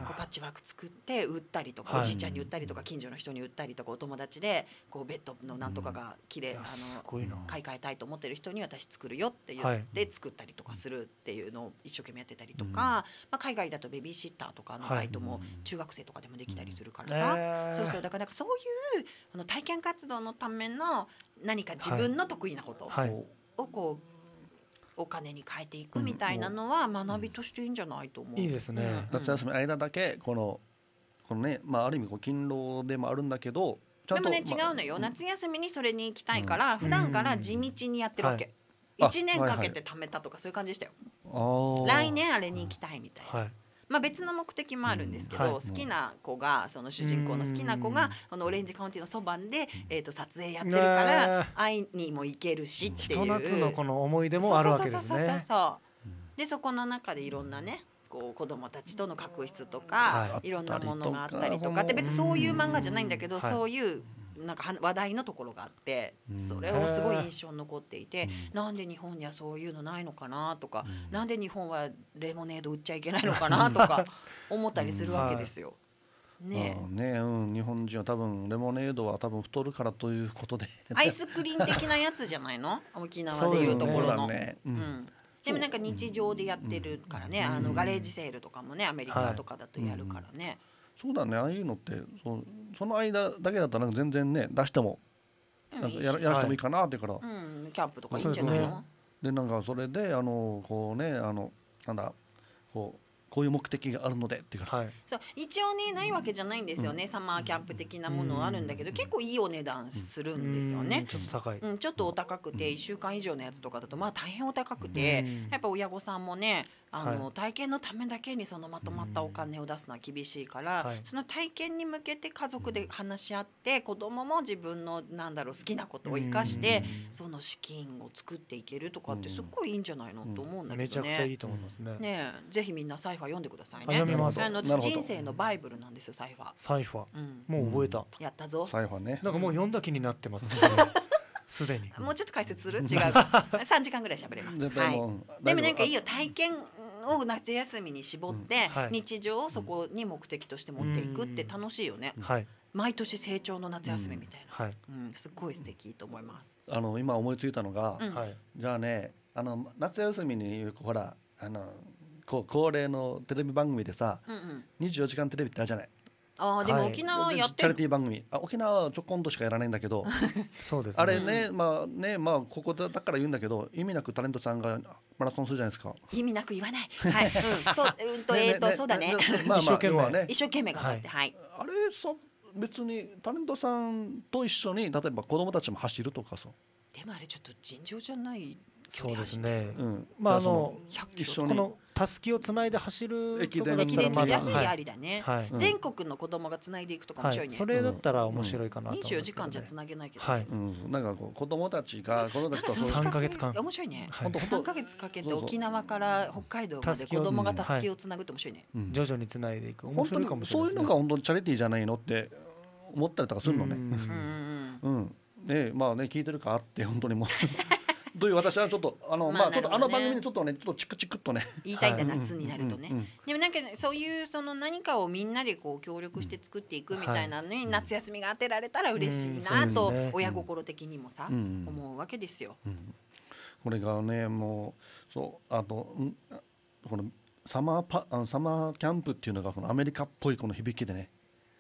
こうパッチワーク作って売ったりとか、はい、おじいちゃんに売ったりとか近所の人に売ったりとかお友達でこうベッドのなんとかがきれうん、あの買い替えたいと思ってる人に私作るよって言って作ったりとかするっていうのを一生懸命やってたりとか、まあ、海外だとベビーシッターとかのバイトも中学生とかでもできたりするからさ、そうそうだからそういうあの体験活動のための何か自分の得意なことを、はいはいをこうお金に変えていくみたいなのは学びとしていいんじゃないと思う、うんいいですね、夏休み間だけこのこのね、まあ、ある意味こう勤労でもあるんだけどでもね、違うのよ、夏休みにそれに行きたいから、うん、普段から地道にやってるわけ、うんはい、1年かけて貯めたとかそういう感じでしたよ、はいはい、来年あれに行きたいみたいな。はいまあ、別の目的もあるんですけど、うんはい、好きな子がその主人公の好きな子がそのオレンジカウンティのそばで、えー、と撮影やってるから会いにも行けるしっていう、夏のこの思い出もあるわけですね。でそこの中でいろんなねこう子供たちとの確執とか、い、ろんなものがあったりとかって別にそういう漫画じゃないんだけど、そういうなんか話題のところがあってそれをすごい印象に残っていて、なんで日本にはそういうのないのかなとか、なんで日本はレモネード売っちゃいけないのかなとか 思ったりするわけですよ。ねね、うん、日本人は多分レモネードは多分太るからということでアイスクリーン的なやつじゃないの 沖縄でいうところの。でもなんか日常でやってるからね、うん、あのガレージセールとかもねアメリカとかだとやるからね、そうだねああいうのってそその間だけだったら全然ね出してもなんかやらやらしてもいいかなってから、はい、うん、キャンプとかいいんじゃないのでなんかそれであのこうねあのなんだこうこういう目的があるのでっていうから、はい、そう一応ねないわけじゃないんですよね、うん、サマーキャンプ的なものあるんだけど、うん、結構いいお値段するんですよね、うん、ちょっと高い、うん、ちょっとお高くて1週間以上のやつとかだとまあ大変お高くて、やっぱ親御さんもねあの、はい、体験のためだけにそのまとまったお金を出すのは厳しいから、はい、その体験に向けて家族で話し合って子供も自分のなんだろう好きなことを生かしてその資金を作っていけるとかってすっごいいいんじゃないのと思うんだけどね。めちゃくちゃいいと思いますね。ねぜひみんなサイファー読んでくださいね。あの人生のバイブルなんですよサイファー。サイファー、うん、もう覚えた。やったぞ。サイファーね。なんかもう読んだ気になってます、ね。すでに。もうちょっと解説する 違う。3時間ぐらい喋れます。はい、でもなんかいいよ体験を夏休みに絞って、日常をそこに目的として持っていくって楽しいよね。はい毎年成長の夏休みみたいな、うん、はいうん、すごい素敵と思いますあの今思いついたのが、うん、じゃあねあの夏休みにほらあのこう恒例のテレビ番組でさ、うんうん、24時間テレビってあるじゃない、あでも沖縄やって、はい、チャリティー番組あ沖縄はちょこんとしかやらないんだけど そうです、ね、あれねまあねまあここだから言うんだけど意味なくタレントさんがマラソンするじゃないですか意味なく言わないはい、うん、そう うんと、えっ、ー、と、ねそうだねまあ、まあ、一生懸命ね一生懸命頑張って、はい、はい、あれさ別にタレントさんと一緒に例えば子供たちも走るとかさでもあれちょっと尋常じゃないそうですね、うん、まああの一緒にこのたすきをつないで走る駅伝駅伝出すありだね、はい、全国の子供がつないでいくとか面白いね、はい、それだったら面白いかなと、ね、24時間じゃつなげないけど、はいうん、なんかこう子供たちが子供たちと3か月間面白いね、はい、3か月かけて沖縄から北海道まで子供がたすきをつなぐって面白いね、うん、徐々につないでいく面白いかもしれない、ね、そういうのが本当にチャリティーじゃないのって思ったりとかするのねうん、うん、でまあね聞いてるかって本当にもうという私はちょっとあの、まあ、まあちょっとあの番組でちょっとねちょっとチクチクっとね言いたいんだ夏になるとね、うんうんうん、でもなんかそういうその何かをみんなでこう協力して作っていくみたいなのに、夏休みが当てられたら嬉しいなと、親心的にもさ、思うわけですよ。これがねもうそうあとこのサマーパあのサマーキャンプっていうのがこのアメリカっぽいこの響きでね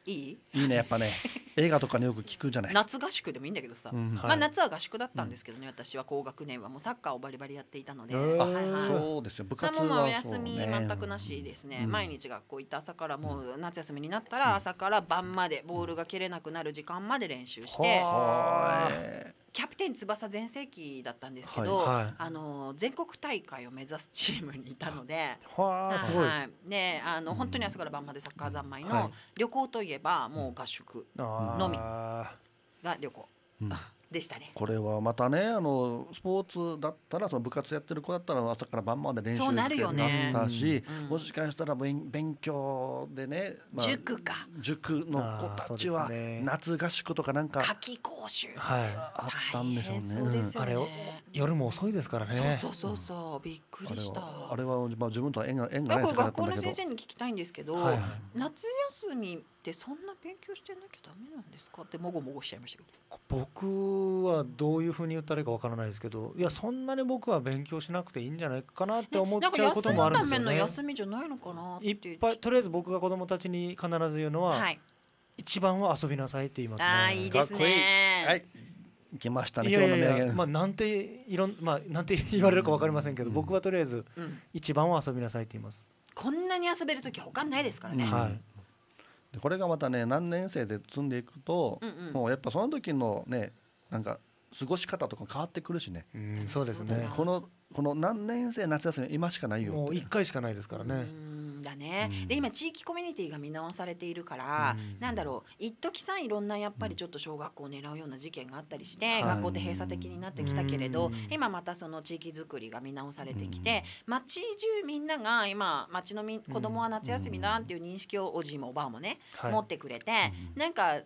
いいいいねやっぱね 映画とかによく聞くじゃない夏合宿でもいいんだけどさ、うんはい、まあ、夏は合宿だったんですけどね、私は高学年はもうサッカーをバリバリやっていたので、はいはい、そうですよ部活はもう、ね、お休み全くなしですね、うん、毎日学校行った朝からもう夏休みになったら朝から晩までボールが蹴れなくなる時間まで練習して。うんキャプテン翼全盛期だったんですけど、はいはい、あの全国大会を目指すチームにいたので、はい、ねあの本当に朝から晩までサッカー三昧の、旅行といえばもう合宿のみが旅行。うんでしたねこれはまたねあのスポーツだったらその部活やってる子だったら朝から晩まで練習になったし、もしかしたら勉強でね、まあ、塾か塾の子たちは夏合宿とかなんか夏期講習、はい、あったんでしょうねうですよあれ夜も遅いですからねそうそうそうそう、びっくりしたあれはまあ、自分とは縁が縁がないですから学校の先生に聞きたいんですけど、はい、夏休みってそんな勉強してなきゃダメなんですかってもごもごしちゃいましたけど僕はどういうふうに言ったらいいかわからないですけどいやそんなに僕は勉強しなくていいんじゃないかなって思っちゃうこともあるんですよね。ね休みじゃないのかないっぱいとりあえず僕が子供たちに必ず言うのは、はい、一番は遊びなさいって言いますね。あいいですねはい来ましたね。いやいやまあなんていろん まあなんて言われるかわかりませんけど、うん、僕はとりあえず、一番は遊びなさいって言います。こんなに遊べる時他ないですからね。はい。でこれがまたね何年生で積んでいくと、うんうん、もうやっぱその時のねなんか過ごし方とか変わってくるしね、うん、そうですねこのこの何年生夏休み今しかないよもう回しかないですからね。だね、で今地域コミュニティが見直されているから、なんだろう一時さいろんなやっぱりちょっと小学校を狙うような事件があったりして、学校って閉鎖的になってきたけれど、今またその地域づくりが見直されてきて、町中みんなが今町のみ子供は夏休みだっていう認識をおじいもおばあもね、持ってくれて、なんか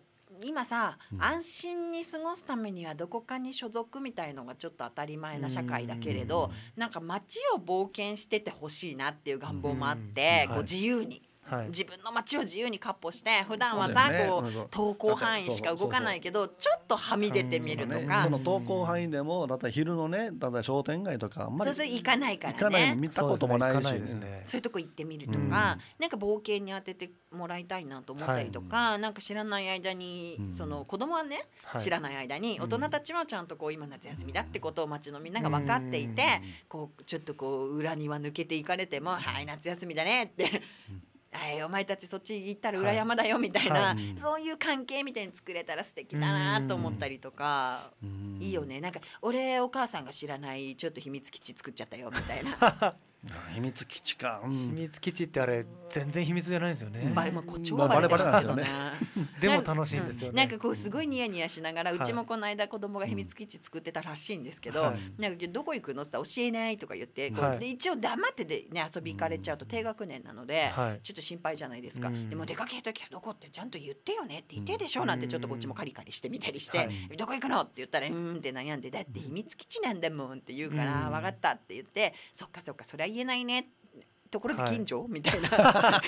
今さ、安心に過ごすためにはどこかに所属みたいのがちょっと当たり前な社会だけれど、うなんか街を冒険しててほしいなっていう願望もあって、こう自由に。はい、自分の街を自由にッ歩して普段はさ、ね、こう投稿範囲しか動かないけどちょっとはみ出てみるとか、その投稿範囲でもだった昼のねだった商店街とかあんまりそうそう行かないからね行かない見たこともないしそうね,、そういうとこ行ってみるとか、うん、なんか冒険に当ててもらいたいなと思ったりとか、はい、なんか知らない間に、うん、その子供はね、はい、知らない間に大人たちはちゃんとこう今夏休みだってことを街のみんなが分かっていて、うん、こうちょっとこう裏庭抜けていかれても「はい夏休みだね」ってお前たちそっち行ったら裏山だよみたいな、はいはい、そういう関係みたいに作れたら素敵だなと思ったりとかいいよねなんか俺お母さんが知らないちょっと秘密基地作っちゃったよみたいな 秘密基地か、うん、秘密基地ってあれ全然秘密じゃないですよね。バレまあ、こっちもバレバレですよね。でも楽しいんですよね。なんかこうすごいニヤニヤしながら、うちもこの間子供が秘密基地作ってたらしいんですけど、はい、なんかどこ行くのって教えないとか言って、はい、で一応黙ってでね遊び行かれちゃうと低学年なので、はい、ちょっと心配じゃないですか。うん、でも出かける時はどこってちゃんと言ってよねって言ってでしょ、うなんてちょっとこっちもカリカリしてみたりして、どこ行くのって言ったらうんって悩んでだって秘密基地なんだもんって言うから、分かったって言ってそっかそっかそれはい言えないねところで近所、はい、みたいな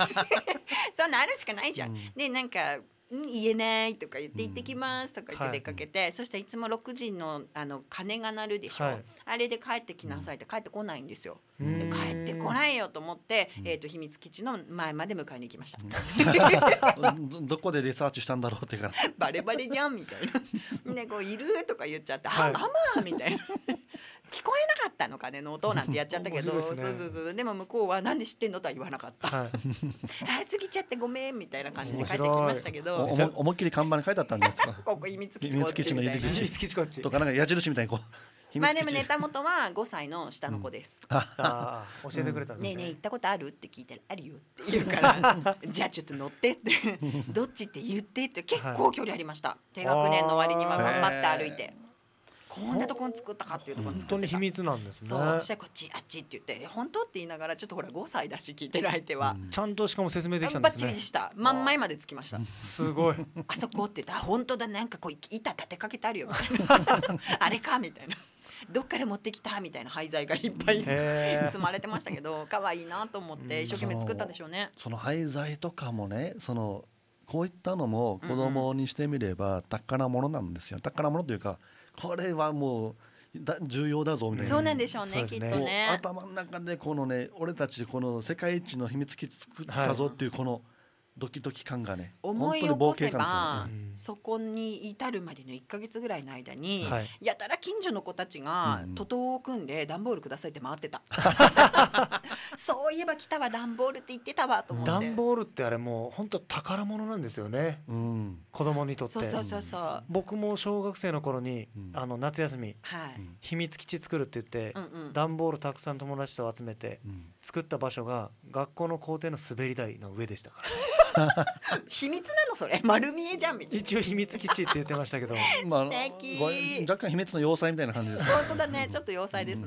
そんなあるしかないじゃん。うん、でなんか言えないとか言って行ってきますとか言って出かけて、うんはい、そしていつも6時のあの鐘が鳴るでしょ、はい、あれで帰ってきなさいって帰ってこないんですよ。うん、で帰ってこないよと思って、うん、えーと、秘密基地の前まで迎えに行きました。どこでリサーチしたんだろうってから バレバレじゃんみたいな。ね、こういるとか言っちゃって「はい、あまあ」みたいな。聞こえなかったのかねの音なんてやっちゃったけど、ね、そうそうそうでも向こうは何で知ってんのとは言わなかった、はい、あ過ぎちゃってごめんみたいな感じで帰ってきましたけど思いっきり看板に書いてあったんですか ここ秘密基地こっちみたいな秘密基地こっちとかなんか矢印みたいにこう まあでもネタ元は5歳の下の子です。うん、あ教えてくれたね。ねえねえ行ったことあるって聞いたらあるよって言うからじゃあちょっと乗ってってどっちって言ってって結構距離ありました、はい、低学年の割には頑張って歩いて。こんなとこに作ったかっていうところ作って秘密なんですねそうしてこっちあっちって言って本当って言いながらちょっとほら5歳だし聞いてる相手は、うん、ちゃんとしかも説明できたんですねバッチリでした真ん前までつきましたすごいあそこって言ったら本当だなんかこう板立てかけてあるよ あれかみたいなどっから持ってきたみたいな廃材がいっぱい積まれてましたけど可愛いなと思って一生懸命作ったんでしょうね。その廃材とかもねそのこういったのも子供にしてみれば宝物なんですよ、うんうん、宝物というかこれはもうだ重要だぞみたいなそうなんでしょうね、ね、きっとね頭の中でこのね俺たちこの世界一の秘密基地作ったぞっていうこの、はいドキドキ感がね思い起こせば、そこに至るまでの1か月ぐらいの間に、はい、やたら近所の子たちが徒党を組んで段ボールくださいって回ってた そういえば来たわ段ボールって言ってたわと思って段ボールってあれもう本当宝物なんですよね、うん、子供にとってそうそうそうそう僕も小学生の頃に、うん、あの夏休み、はい、秘密基地作るって言って、うんうん、段ボールたくさん友達と集めて、うん、作った場所が学校の校庭の滑り台の上でしたから。秘密なのそれ丸見えじゃんみたいな一応秘密基地って言ってましたけど、まあ、若干秘密の要塞みたいな感じです、本当だねちょっと要塞ですね、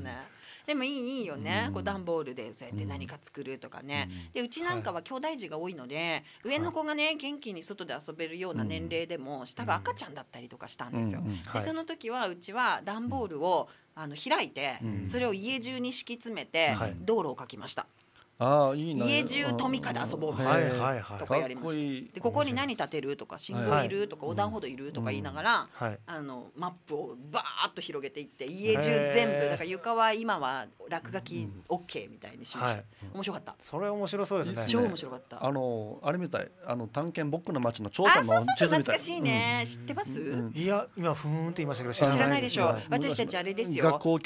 うん、でもいいいいよね、うん、こう段ボールでそうやって何か作るとかね、うん、でうちなんかは兄弟児が多いので、はい、上の子がね元気に外で遊べるような年齢でも、下が赤ちゃんだったりとかしたんですよ、でその時はうちは段ボールを、あの開いて、それを家中に敷き詰めて、道路を描きました。はいあいい家中富かで遊ぼうみたいなとかやりましたでここに何建てるとか信号いるとか横断歩道いるとか言いながら、あのマップをバーッと広げていって家中全部だから床は今は落書き OK みたいにしました、面白かったそれ面白そうですね超面白かったあのあれみたいあの探検僕の町の調査の地図みたい懐かしいね、知ってます、いや今ふーんって言いましたけど知らないでしょ私たちあれですよ学校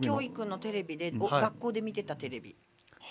教育のテレビで、学校で見てたテレビ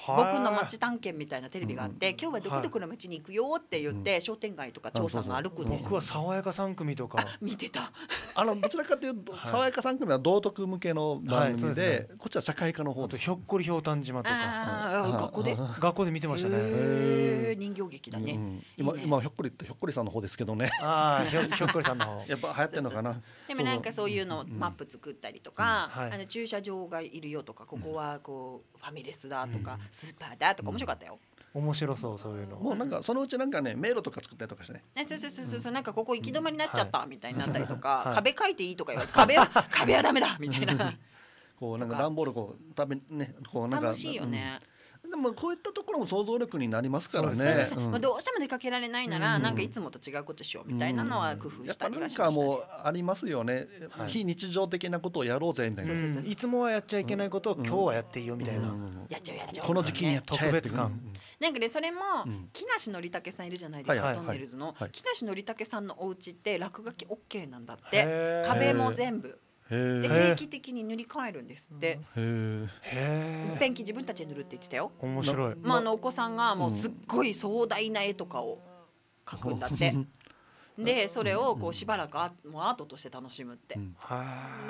僕の町探検みたいなテレビがあって、今日はどこどこの町に行くよって言って、商店街とか調査が歩くんです僕は爽やか三組とか見てたあのどちらかというと、爽やか三組は道徳向けの番組で,、こっちは社会科の方とひょっこりひょうたん島とか学校で学校で見てましたね人形劇だね、今今ひょっこりってひょっこりさんの方ですけどねあひょ ひょっこりさんの方やっぱ流行ってるのかなでもなんかそういうのマップ作ったりとか、あの駐車場がいるよとかここはこうファミレスだとか、スーパーだとか面白かったよ。面白そうそういうのもうなんかそのうちなんかね迷路とか作ったりとかしてねそうそうそうそう、なんかここ行き止まりになっちゃったみたいになったりとか、壁描いていいとか言われて壁は壁はダメだみたいな こうなんか段ボールこう食べねこうなんか楽しいよね、うんでもこういったところも想像力になりますからね。まあどうしても出かけられないなら、うん、なんかいつもと違うことしようみたいなのは工夫したりはしました、ね、うん、なんかもうありますよね、はい、非日常的なことをやろうぜみたいな。いつもはやっちゃいけないことを今日はやっていいよみたいな。やっちゃうやっちゃう。この時期にやっちゃ特別感。なんかでそれも木梨憲武さんいるじゃないですか、トンネルズの、木梨憲武さんのお家って落書きオッケーなんだって壁も全部。で定期的に塗り替えるんですってペンキ自分たちで塗るって言ってたよ面白い、まあ、あのお子さんがもうすっごい壮大な絵とかを描くんだって でそれをこうしばらくアもうアートとして楽しむって、うん、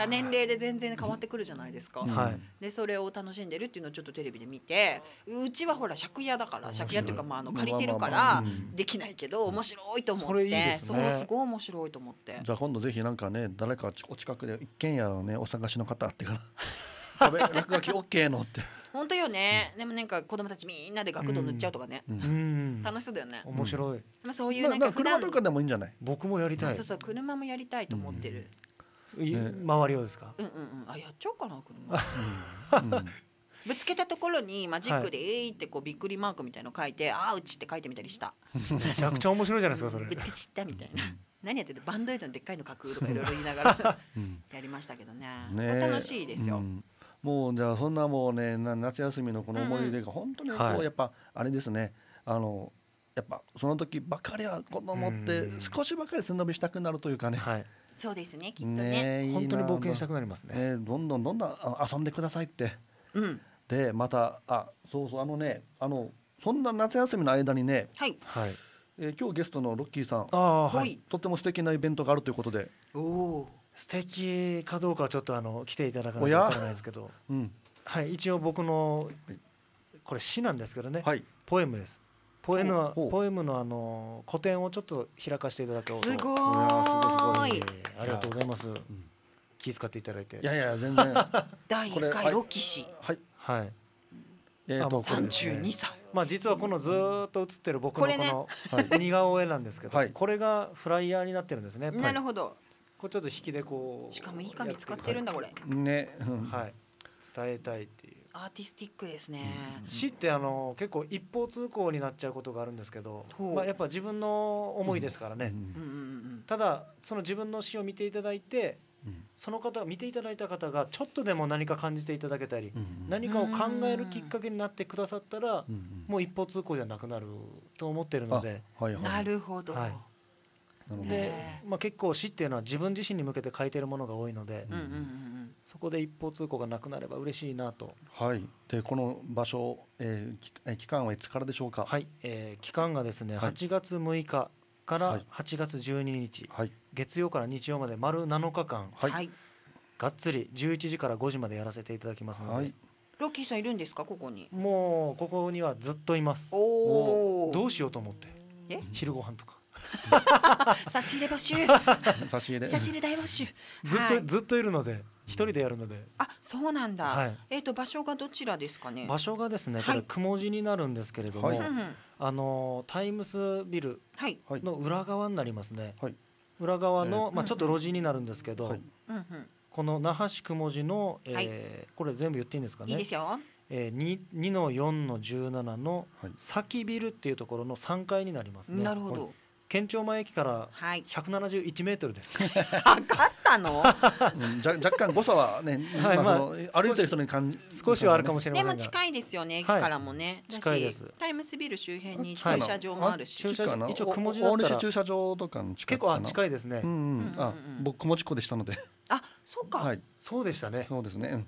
年齢で全然変わってくるじゃないですか、うんはい、でそれを楽しんでるっていうのをちょっとテレビで見てうちはほら借家だから借家っていうかまああの借りてるからできないけど面白いと思って、うんね、そうすごい面白いと思ってじゃあ今度ぜひなんかね誰かお近くで一軒家をねお探しの方あってから落書き OK のって。本当よね、でもなんか子供たちみんなで学童塗っちゃうとかね、楽しそうだよね面白い、まあ、そういうなんか車とかでもいいんじゃない僕もやりたいそうそう車もやりたいと思ってる、周りをですかうんうんうんあやっちゃおうかな車、ぶつけたところにマジックで「えい」ってこうびっくりマークみたいの書いて「ああうち」って書いてみたりしためちゃくちゃ面白いじゃないですかそれぶつけちったみたいな何やっててバンドエイドのでっかいの書くとかいろいろ言いながらやりましたけどね楽しいですよ、もうじゃあそんなもうね夏休みのこの思い出が本当にこうやっぱあれですね、あのやっぱその時ばかりは子供って少しばかり背伸びしたくなるというかね、そうですねきっとね本当に冒険したくなりますねねどんどんどんどん遊んでくださいって、うん、でまたあそうそうあのねあのそんな夏休みの間にねはいはいえー、今日ゲストのロッキーさん、あはい、とても素敵なイベントがあるということでおお素敵かどうかはちょっとあの来ていただかないとわからないですけど、うん、はい一応僕のこれ詩なんですけどね、はい、ポエムです。ポエムはポエムのあの古典をちょっと開かせていただけすごいありがとうございます。気遣っていただいて。いやいや全然。第一回ロキシ。はい。はい。えもう三十二歳。まあ実はこのずっと映ってる僕のこの似顔絵なんですけど、これがフライヤーになってるんですね。なるほど。これちょっと引きでこうしかもいい紙使ってるんだこれね、はい伝えたいっていうアーティスティックですね、詩ってあの結構一方通行になっちゃうことがあるんですけど、まあ、やっぱ自分の思いですからね、ただその自分の詩を見ていただいてその方見ていただいた方がちょっとでも何か感じていただけたり、何かを考えるきっかけになってくださったら、もう一方通行じゃなくなると思ってるので、なるほど、はいで、まあ、結構詩っていうのは自分自身に向けて書いてるものが多いので、そこで一方通行がなくなれば嬉しいなと。はい、でこの場所、えーえー期間はいつからでしょうか。はい、えー期間がですね、はい8月6日から8月12日、はい月曜から日曜まで丸7日間、はいがっつり11時から5時までやらせていただきますので、はいロッキーさんいるんですかここに。もうここにはずっといます。おお。どうしようと思ってえ昼ご飯とか 差し入れ募集。差し入れ。差し入れ大募集。ずっと、はい、ずっといるので。一人でやるので。あ、そうなんだ。はい、えっ、ー、と場所がどちらですかね。場所がですね、これ雲地になるんですけれども、はい、あのタイムスビルの裏側になりますね。はい、裏側の、えー、まあちょっと路地になるんですけど、はい、この那覇市雲地の、えーこれ全部言っていいんですかね。いいですよ。えー、2, の4の17の先ビルっていうところの3階になりますね。なるほど。県庁前駅から百七十一メートルです。はい、ったの？じゃ若干誤差はね、はいまあ、歩いてる人に感少しはあるかもしれないでも近いですよね。駅からもね。近いです。タイムスビル周辺に駐車場もあるし。駐車場一応雲地だったら。駐車場とかの近結構近いですね。うんあ僕雲地湖でしたので。あそうか。はい。そうでしたね。そうですね。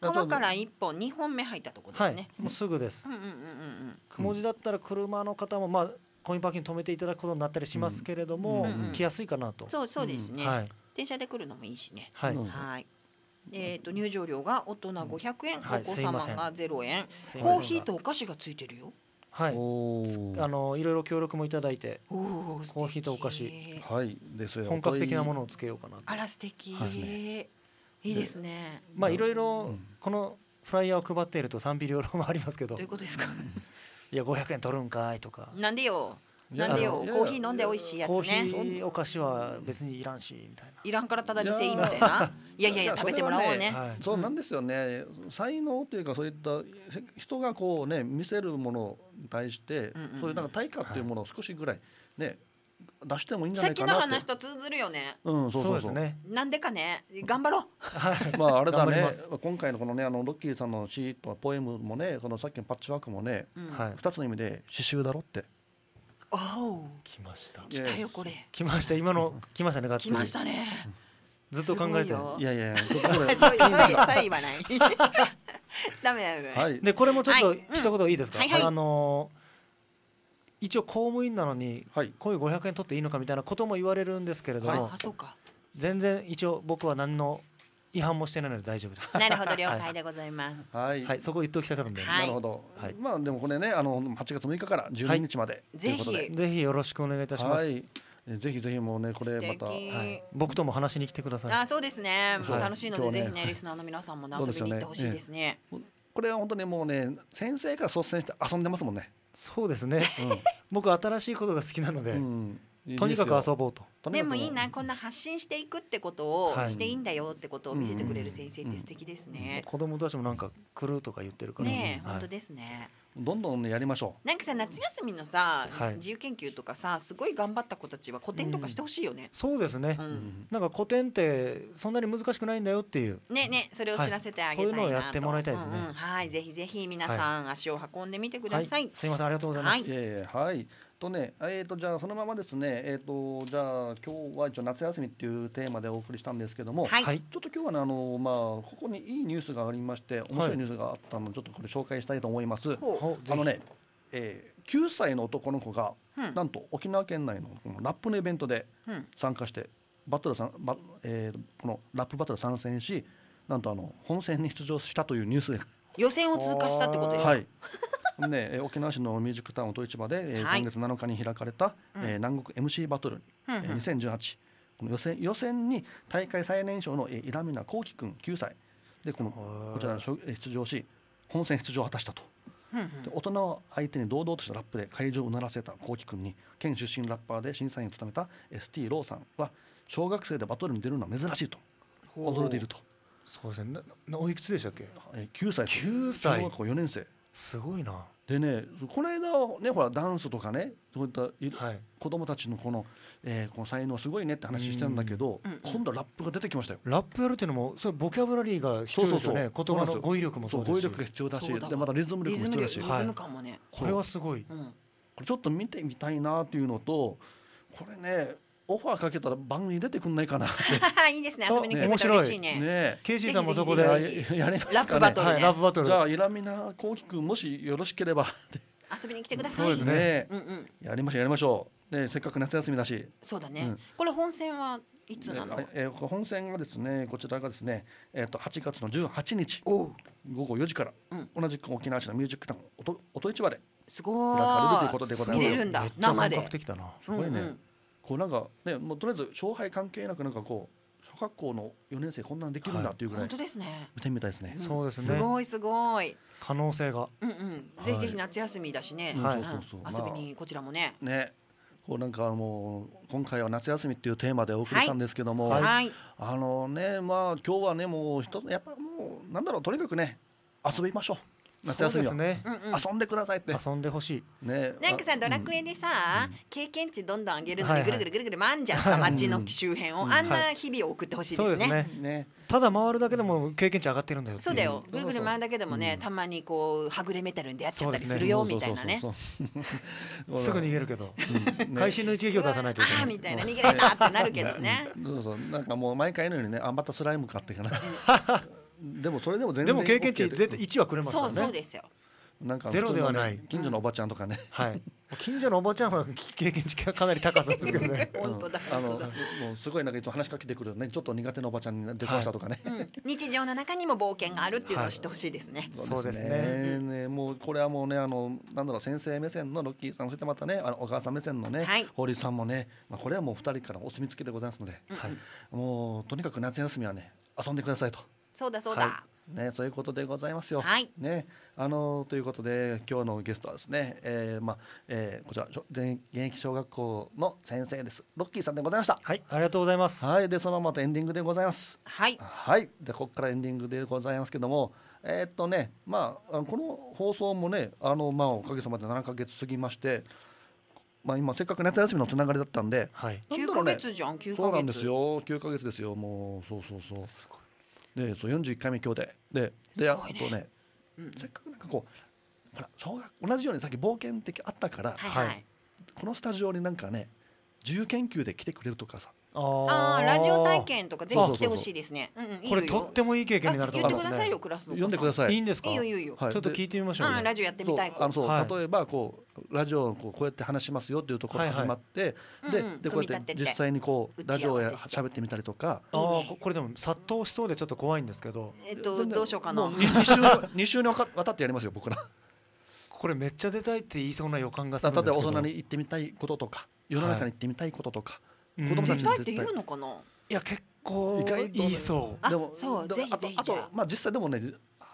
川から一本二本目入ったところですね。もうすぐです。うんうんうんうん。雲地だったら車の方もまあ。コインパーキング止めていただくことになったりしますけれども、来やすいかなと。そうそうですね、はい、電車で来るのもいいしね。はい、はいえー、と入場料が大人500円、お子様が0円、コーヒーとお菓子がついてるよ。はい、あのいろいろ協力もいただいてコーヒーとお菓子、はい、です本格的なものをつけようかなあら素敵、い、いですねまあいろいろこのフライヤーを配っていると賛否両論もありますけどということですかいや五百円取るんかいとかなんでよなんでよコーヒー飲んで美味しいやつねコーヒーお菓子は別にいらんしみたいないらんからただ店いいみたいな いやいやいや食べてもらおうねそうなんですよね才能というかそういった人がこうね見せるものに対してそういうなんか対価っていうものを少しぐらいね出してもいいんじゃないかなさっきの話と通ずるよね。うん、そうそうですね。なんでかね、頑張ろう。まああれだね、今回のこのねあのロッキーさんの詩とポエムもね、このさっきのパッチワークもね、二、つの意味で刺繍だろって。おお。来ました。来たよこれ。来ました。今の来ましたね。ガッツ。来ましたね。ずっと考えていやいや、そこで。そ言わない。ダメだよね。はい。でこれもちょっと一言いいですか。はいあの一応公務員なのに、はい、こういう500円取っていいのかみたいなことも言われるんですけれども、はい、全然一応僕は何の違反もしてないので大丈夫です。なるほど了解でございます。はい、はい、そこ言っておきたかったんで。なるほど。はい、まあでもこれねあの8月6日から12日まで、ぜひぜひよろしくお願いいたします。ぜひぜひもうねこれまた、はい、僕とも話しに来てください。あそうですね、はい、楽しいので、ね、ぜひねリスナーの皆さんも、遊びに行ってほしいですね。これは本当にもうね先生から率先して遊んでますもんねそうですね、うん、僕新しいことが好きなので、うんとにかく遊ぼうとでもいいなこんな発信していくってことをしていいんだよってことを見せてくれる先生って素敵ですね、子供たちもなんか来るとか言ってるからね、い、本当ですねどんどんやりましょうなんかさ夏休みのさ、はい、自由研究とかさすごい頑張った子たちは古典とかしてほしいよね、うん、そうですね、うん、なんか古典ってそんなに難しくないんだよっていうねねそれを知らせてあげたいな、はい、そういうのをやってもらいたいですね、うんうん、はいぜひぜひ皆さん、足を運んでみてください、すいませんありがとうございます、はいとね、えー、とじゃあそのままですね、えー、とじゃあ今日は一応夏休みっていうテーマでお送りしたんですけども、はい、ちょっと今日はねあの、まあ、ここにいいニュースがありまして面白いニュースがあったので、ちょっとこれ紹介したいと思います。あのね、えー、9歳の男の子が、うん、なんと沖縄県内のこのラップのイベントで参加して、バトルさんバ、えこのラップバトル参戦しなんとあの本戦に出場したというニュース予選を通過したってことですか、はいで沖縄市のミュージックタウン豊市場で、えーはい、今月7日に開かれた、うん、えー、南国 MC バトル、うんうん、えー、2018この予選予選に大会最年少の、えー、イラミナ幸輝君9歳でこのこちら出場し本戦出場を果たしたと。うんうん、大人を相手に堂々としたラップで会場をうならせた幸輝君に県出身ラッパーで審査員を務めた ST ローさんは小学生でバトルに出るのは珍しいと驚いていると。そうですね。なおいくつでしたっけ？えー、9歳。9歳。小学校4年生。すごいなでねこの間ねほらダンスとかねそういった、はい、子供たちのこの,、えー、この才能すごいねって話してたんだけど、今度ラップが出てきましたよラップやるっていうのもそれボキャブラリーが必要ですよねそう言葉の語彙力もそうですし語彙力が必要だしでまたリズム力も必要だしリズム感もね、これはすごい、これちょっと見てみたいなっていうのとこれねオファーかけたら番組に出てくんないかな いいですね遊びに来てくれ嬉しいねねケイシーさんもそこでやりますかねラップバトル、はい、ラッじゃあイラミナコウキ君もしよろしければ遊びに来てくださいそうですね、うんうん、やりましょうやりましょうねせっかく夏休みだしそうだね、うん、これ本戦はいつなの、えー、本戦がですねこちらがですね、えーと、と8月の18日午後4時から、うん、同じく沖縄市のミュージックタウン音音市場ですごい開かれということでございます見れるんだ生で本格的だなすごいね、うんうんこうなんかねもうとりあえず勝敗関係なくなんかこう小学校の四年生こんなんできるんだっていうぐらい、本当ですね見てみたいですね、うん、そうですねすごいすごい可能性がうんうんぜひぜひ夏休みだしね、そうそうそう、遊びにこちらもね、まあ、ねこうなんかもう今回は夏休みっていうテーマでお送りしたんですけども、はいはい、あのねまあ今日はねもう一やっぱもうなんだろうとにかくね遊びましょう。夏休みですね、遊んでくださいって遊んでほしいねなんかさドラクエでさ、うん、経験値どんどん上げるってぐるぐるぐるぐる回んじゃんさ、街の周辺を、うん、あんな日々を送ってほしいですね,、そうですね、ね、ただ回るだけでも経験値上がってるんだよそうだよぐるぐる回るだけでもね、うん、たまにこうはぐれメタルんでやっちゃったりするよ、ね、みたいなねすぐ逃げるけど、うん会心の一撃を出さないといけないああみたいな逃げれたってなるけどねそうそうなんかもう毎回のようにねあんバタスライム買っていかなでもそれでも全然、でも経験値絶対1はくれますからねそうそうですよなんか、ゼロではない近所のおばちゃんとかね、うん、はい近所のおばちゃんは 経験値がかなり高そうですけどね 本当だ、あのもうすごいなんかいつも話しかけてくるねちょっと苦手なおばちゃんに出ましたとかね、はいうん、日常の中にも冒険があるっていうのを知ってほしいですね、はい、そうですね、ねね、もうこれはもうねあのなんだろう先生目線のロッキーさんそしてまたねあのお母さん目線のね、はい、堀さんもねまあこれはもう二人からお墨付きでございますので、はい、もうとにかく夏休みはね遊んでくださいと。そうだそうだ、はい、ね、そういうことでございますよ。はい、ね、あのということで今日のゲストはですね、えー、まあ、えー、こちら現役小学校の先生です。ロッキーさんでございました。はい、ありがとうございます。はい、でそのままエンディングでございます。はい。はい、でここからエンディングでございますけども。えー、っとね、まあ、この放送もね、あの、まあ、おかげさまで七か月過ぎまして。まあ、今せっかく夏休みのつながりだったんで。はい。九、ね、ヶ月じゃん、九ヶ月。そうなんですよ、九ヶ月ですよ、もう、そうそうそう。すごい。でそう41回目協定でで、あとね、せっかくなんかこうほら小学同じようにさっき冒険的あったから、このスタジオになんかね自由研究で来てくれるとかさああラジオ体験とかぜひ来てほしいですね。これとってもいい経験になると思いますね。言ってくださいよクラスの読んでください。いいんですか。いいよいいよ。ちょっと聞いてみましょう。ラジオやってみたい。あのそう例えばこうラジオこうこうやって話しますよっていうところ始まってででこうやって実際にこうラジオや喋ってみたりとか。ああこれでも殺到しそうでちょっと怖いんですけど。えっとどうしようかな。二週 二週にわたってやりますよ僕ら。これめっちゃ出たいって言いそうな予感がするんですけど。例えば大人に行ってみたいこととか世の中に行ってみたいこととか。子供たちって言うのかな。いや結構言いそう。でもそうぜひぜひあとまあ実際でもね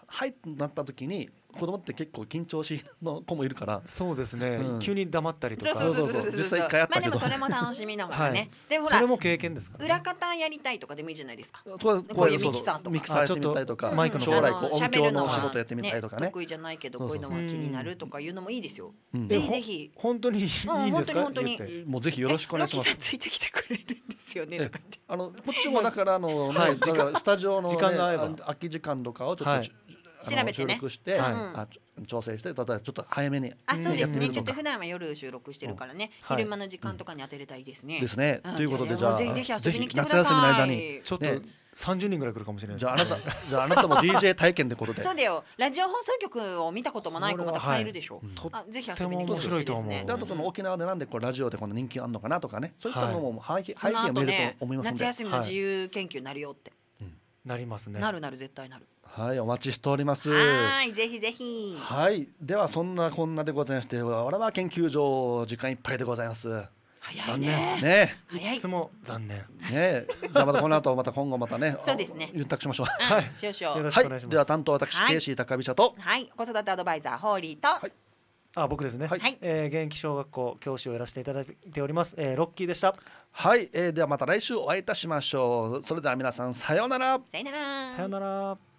入っなった時に子供って結構緊張しの子もいるからそうですね、うん、急に黙ったりとかそうそうそうそう実際一回まあ、でもそれも楽しみながらね、はい、でほらそれも経験ですか、ね、裏方やりたいとかでもいいじゃないですかこういうミキサーとかミキサーやってみたいとかマイクの将来こう音響の仕事やってみたいとかね、ね、得意じゃないけどこういうのは気になるとかいうのもいいですよ、ぜひぜひ本当にいいですか、うん、本当に本当にもうぜひよろしくお願いしますついてきてくれるんですよねとかあのこっちもだからあの、はい、スタジオの、ね、時間がば空き時間とかをちょっと、はい調べてね収録して、はい、あ調整して例えばちょっと早めにあそうですねちょっと普段は夜収録してるからね、うん、昼間の時間とかに当てれたいですね、ですね、ということでじゃあぜひぜひ遊びに来てください夏休みの間にちょっと、30人ぐらい来るかもしれないじゃああなた じゃあなたも DJ 体験ってことでそうだよラジオ放送局を見たこともない子もたくさんいるでしょ、はい、うん、ぜひ遊びに来てほしいですねあとその沖縄でなんでこうラジオでこの人気あるのかなとかねそういったのも背はい、背景見ると思いますね、夏休みの自由研究になるよって、はいうん、なりますねなるなる絶対なるはいお待ちしておりますはいぜひぜひはいではそんなこんなでございましてわらわ研究所時間いっぱいでございます早いねね早いいつも残念ねじゃあまたこの後また今後またね そうですねゆったくしましょう、はいよろしくお願いします、では担当私、はい、ケーシー高飛車とはい子育てアドバイザーホーリーとはいあ僕ですね、はい、えー、現役小学校教師をやらせていただいております、えー、ロッキーでしたはい、えー、ではまた来週お会いいたしましょうそれでは皆さんさようならさようならさようなら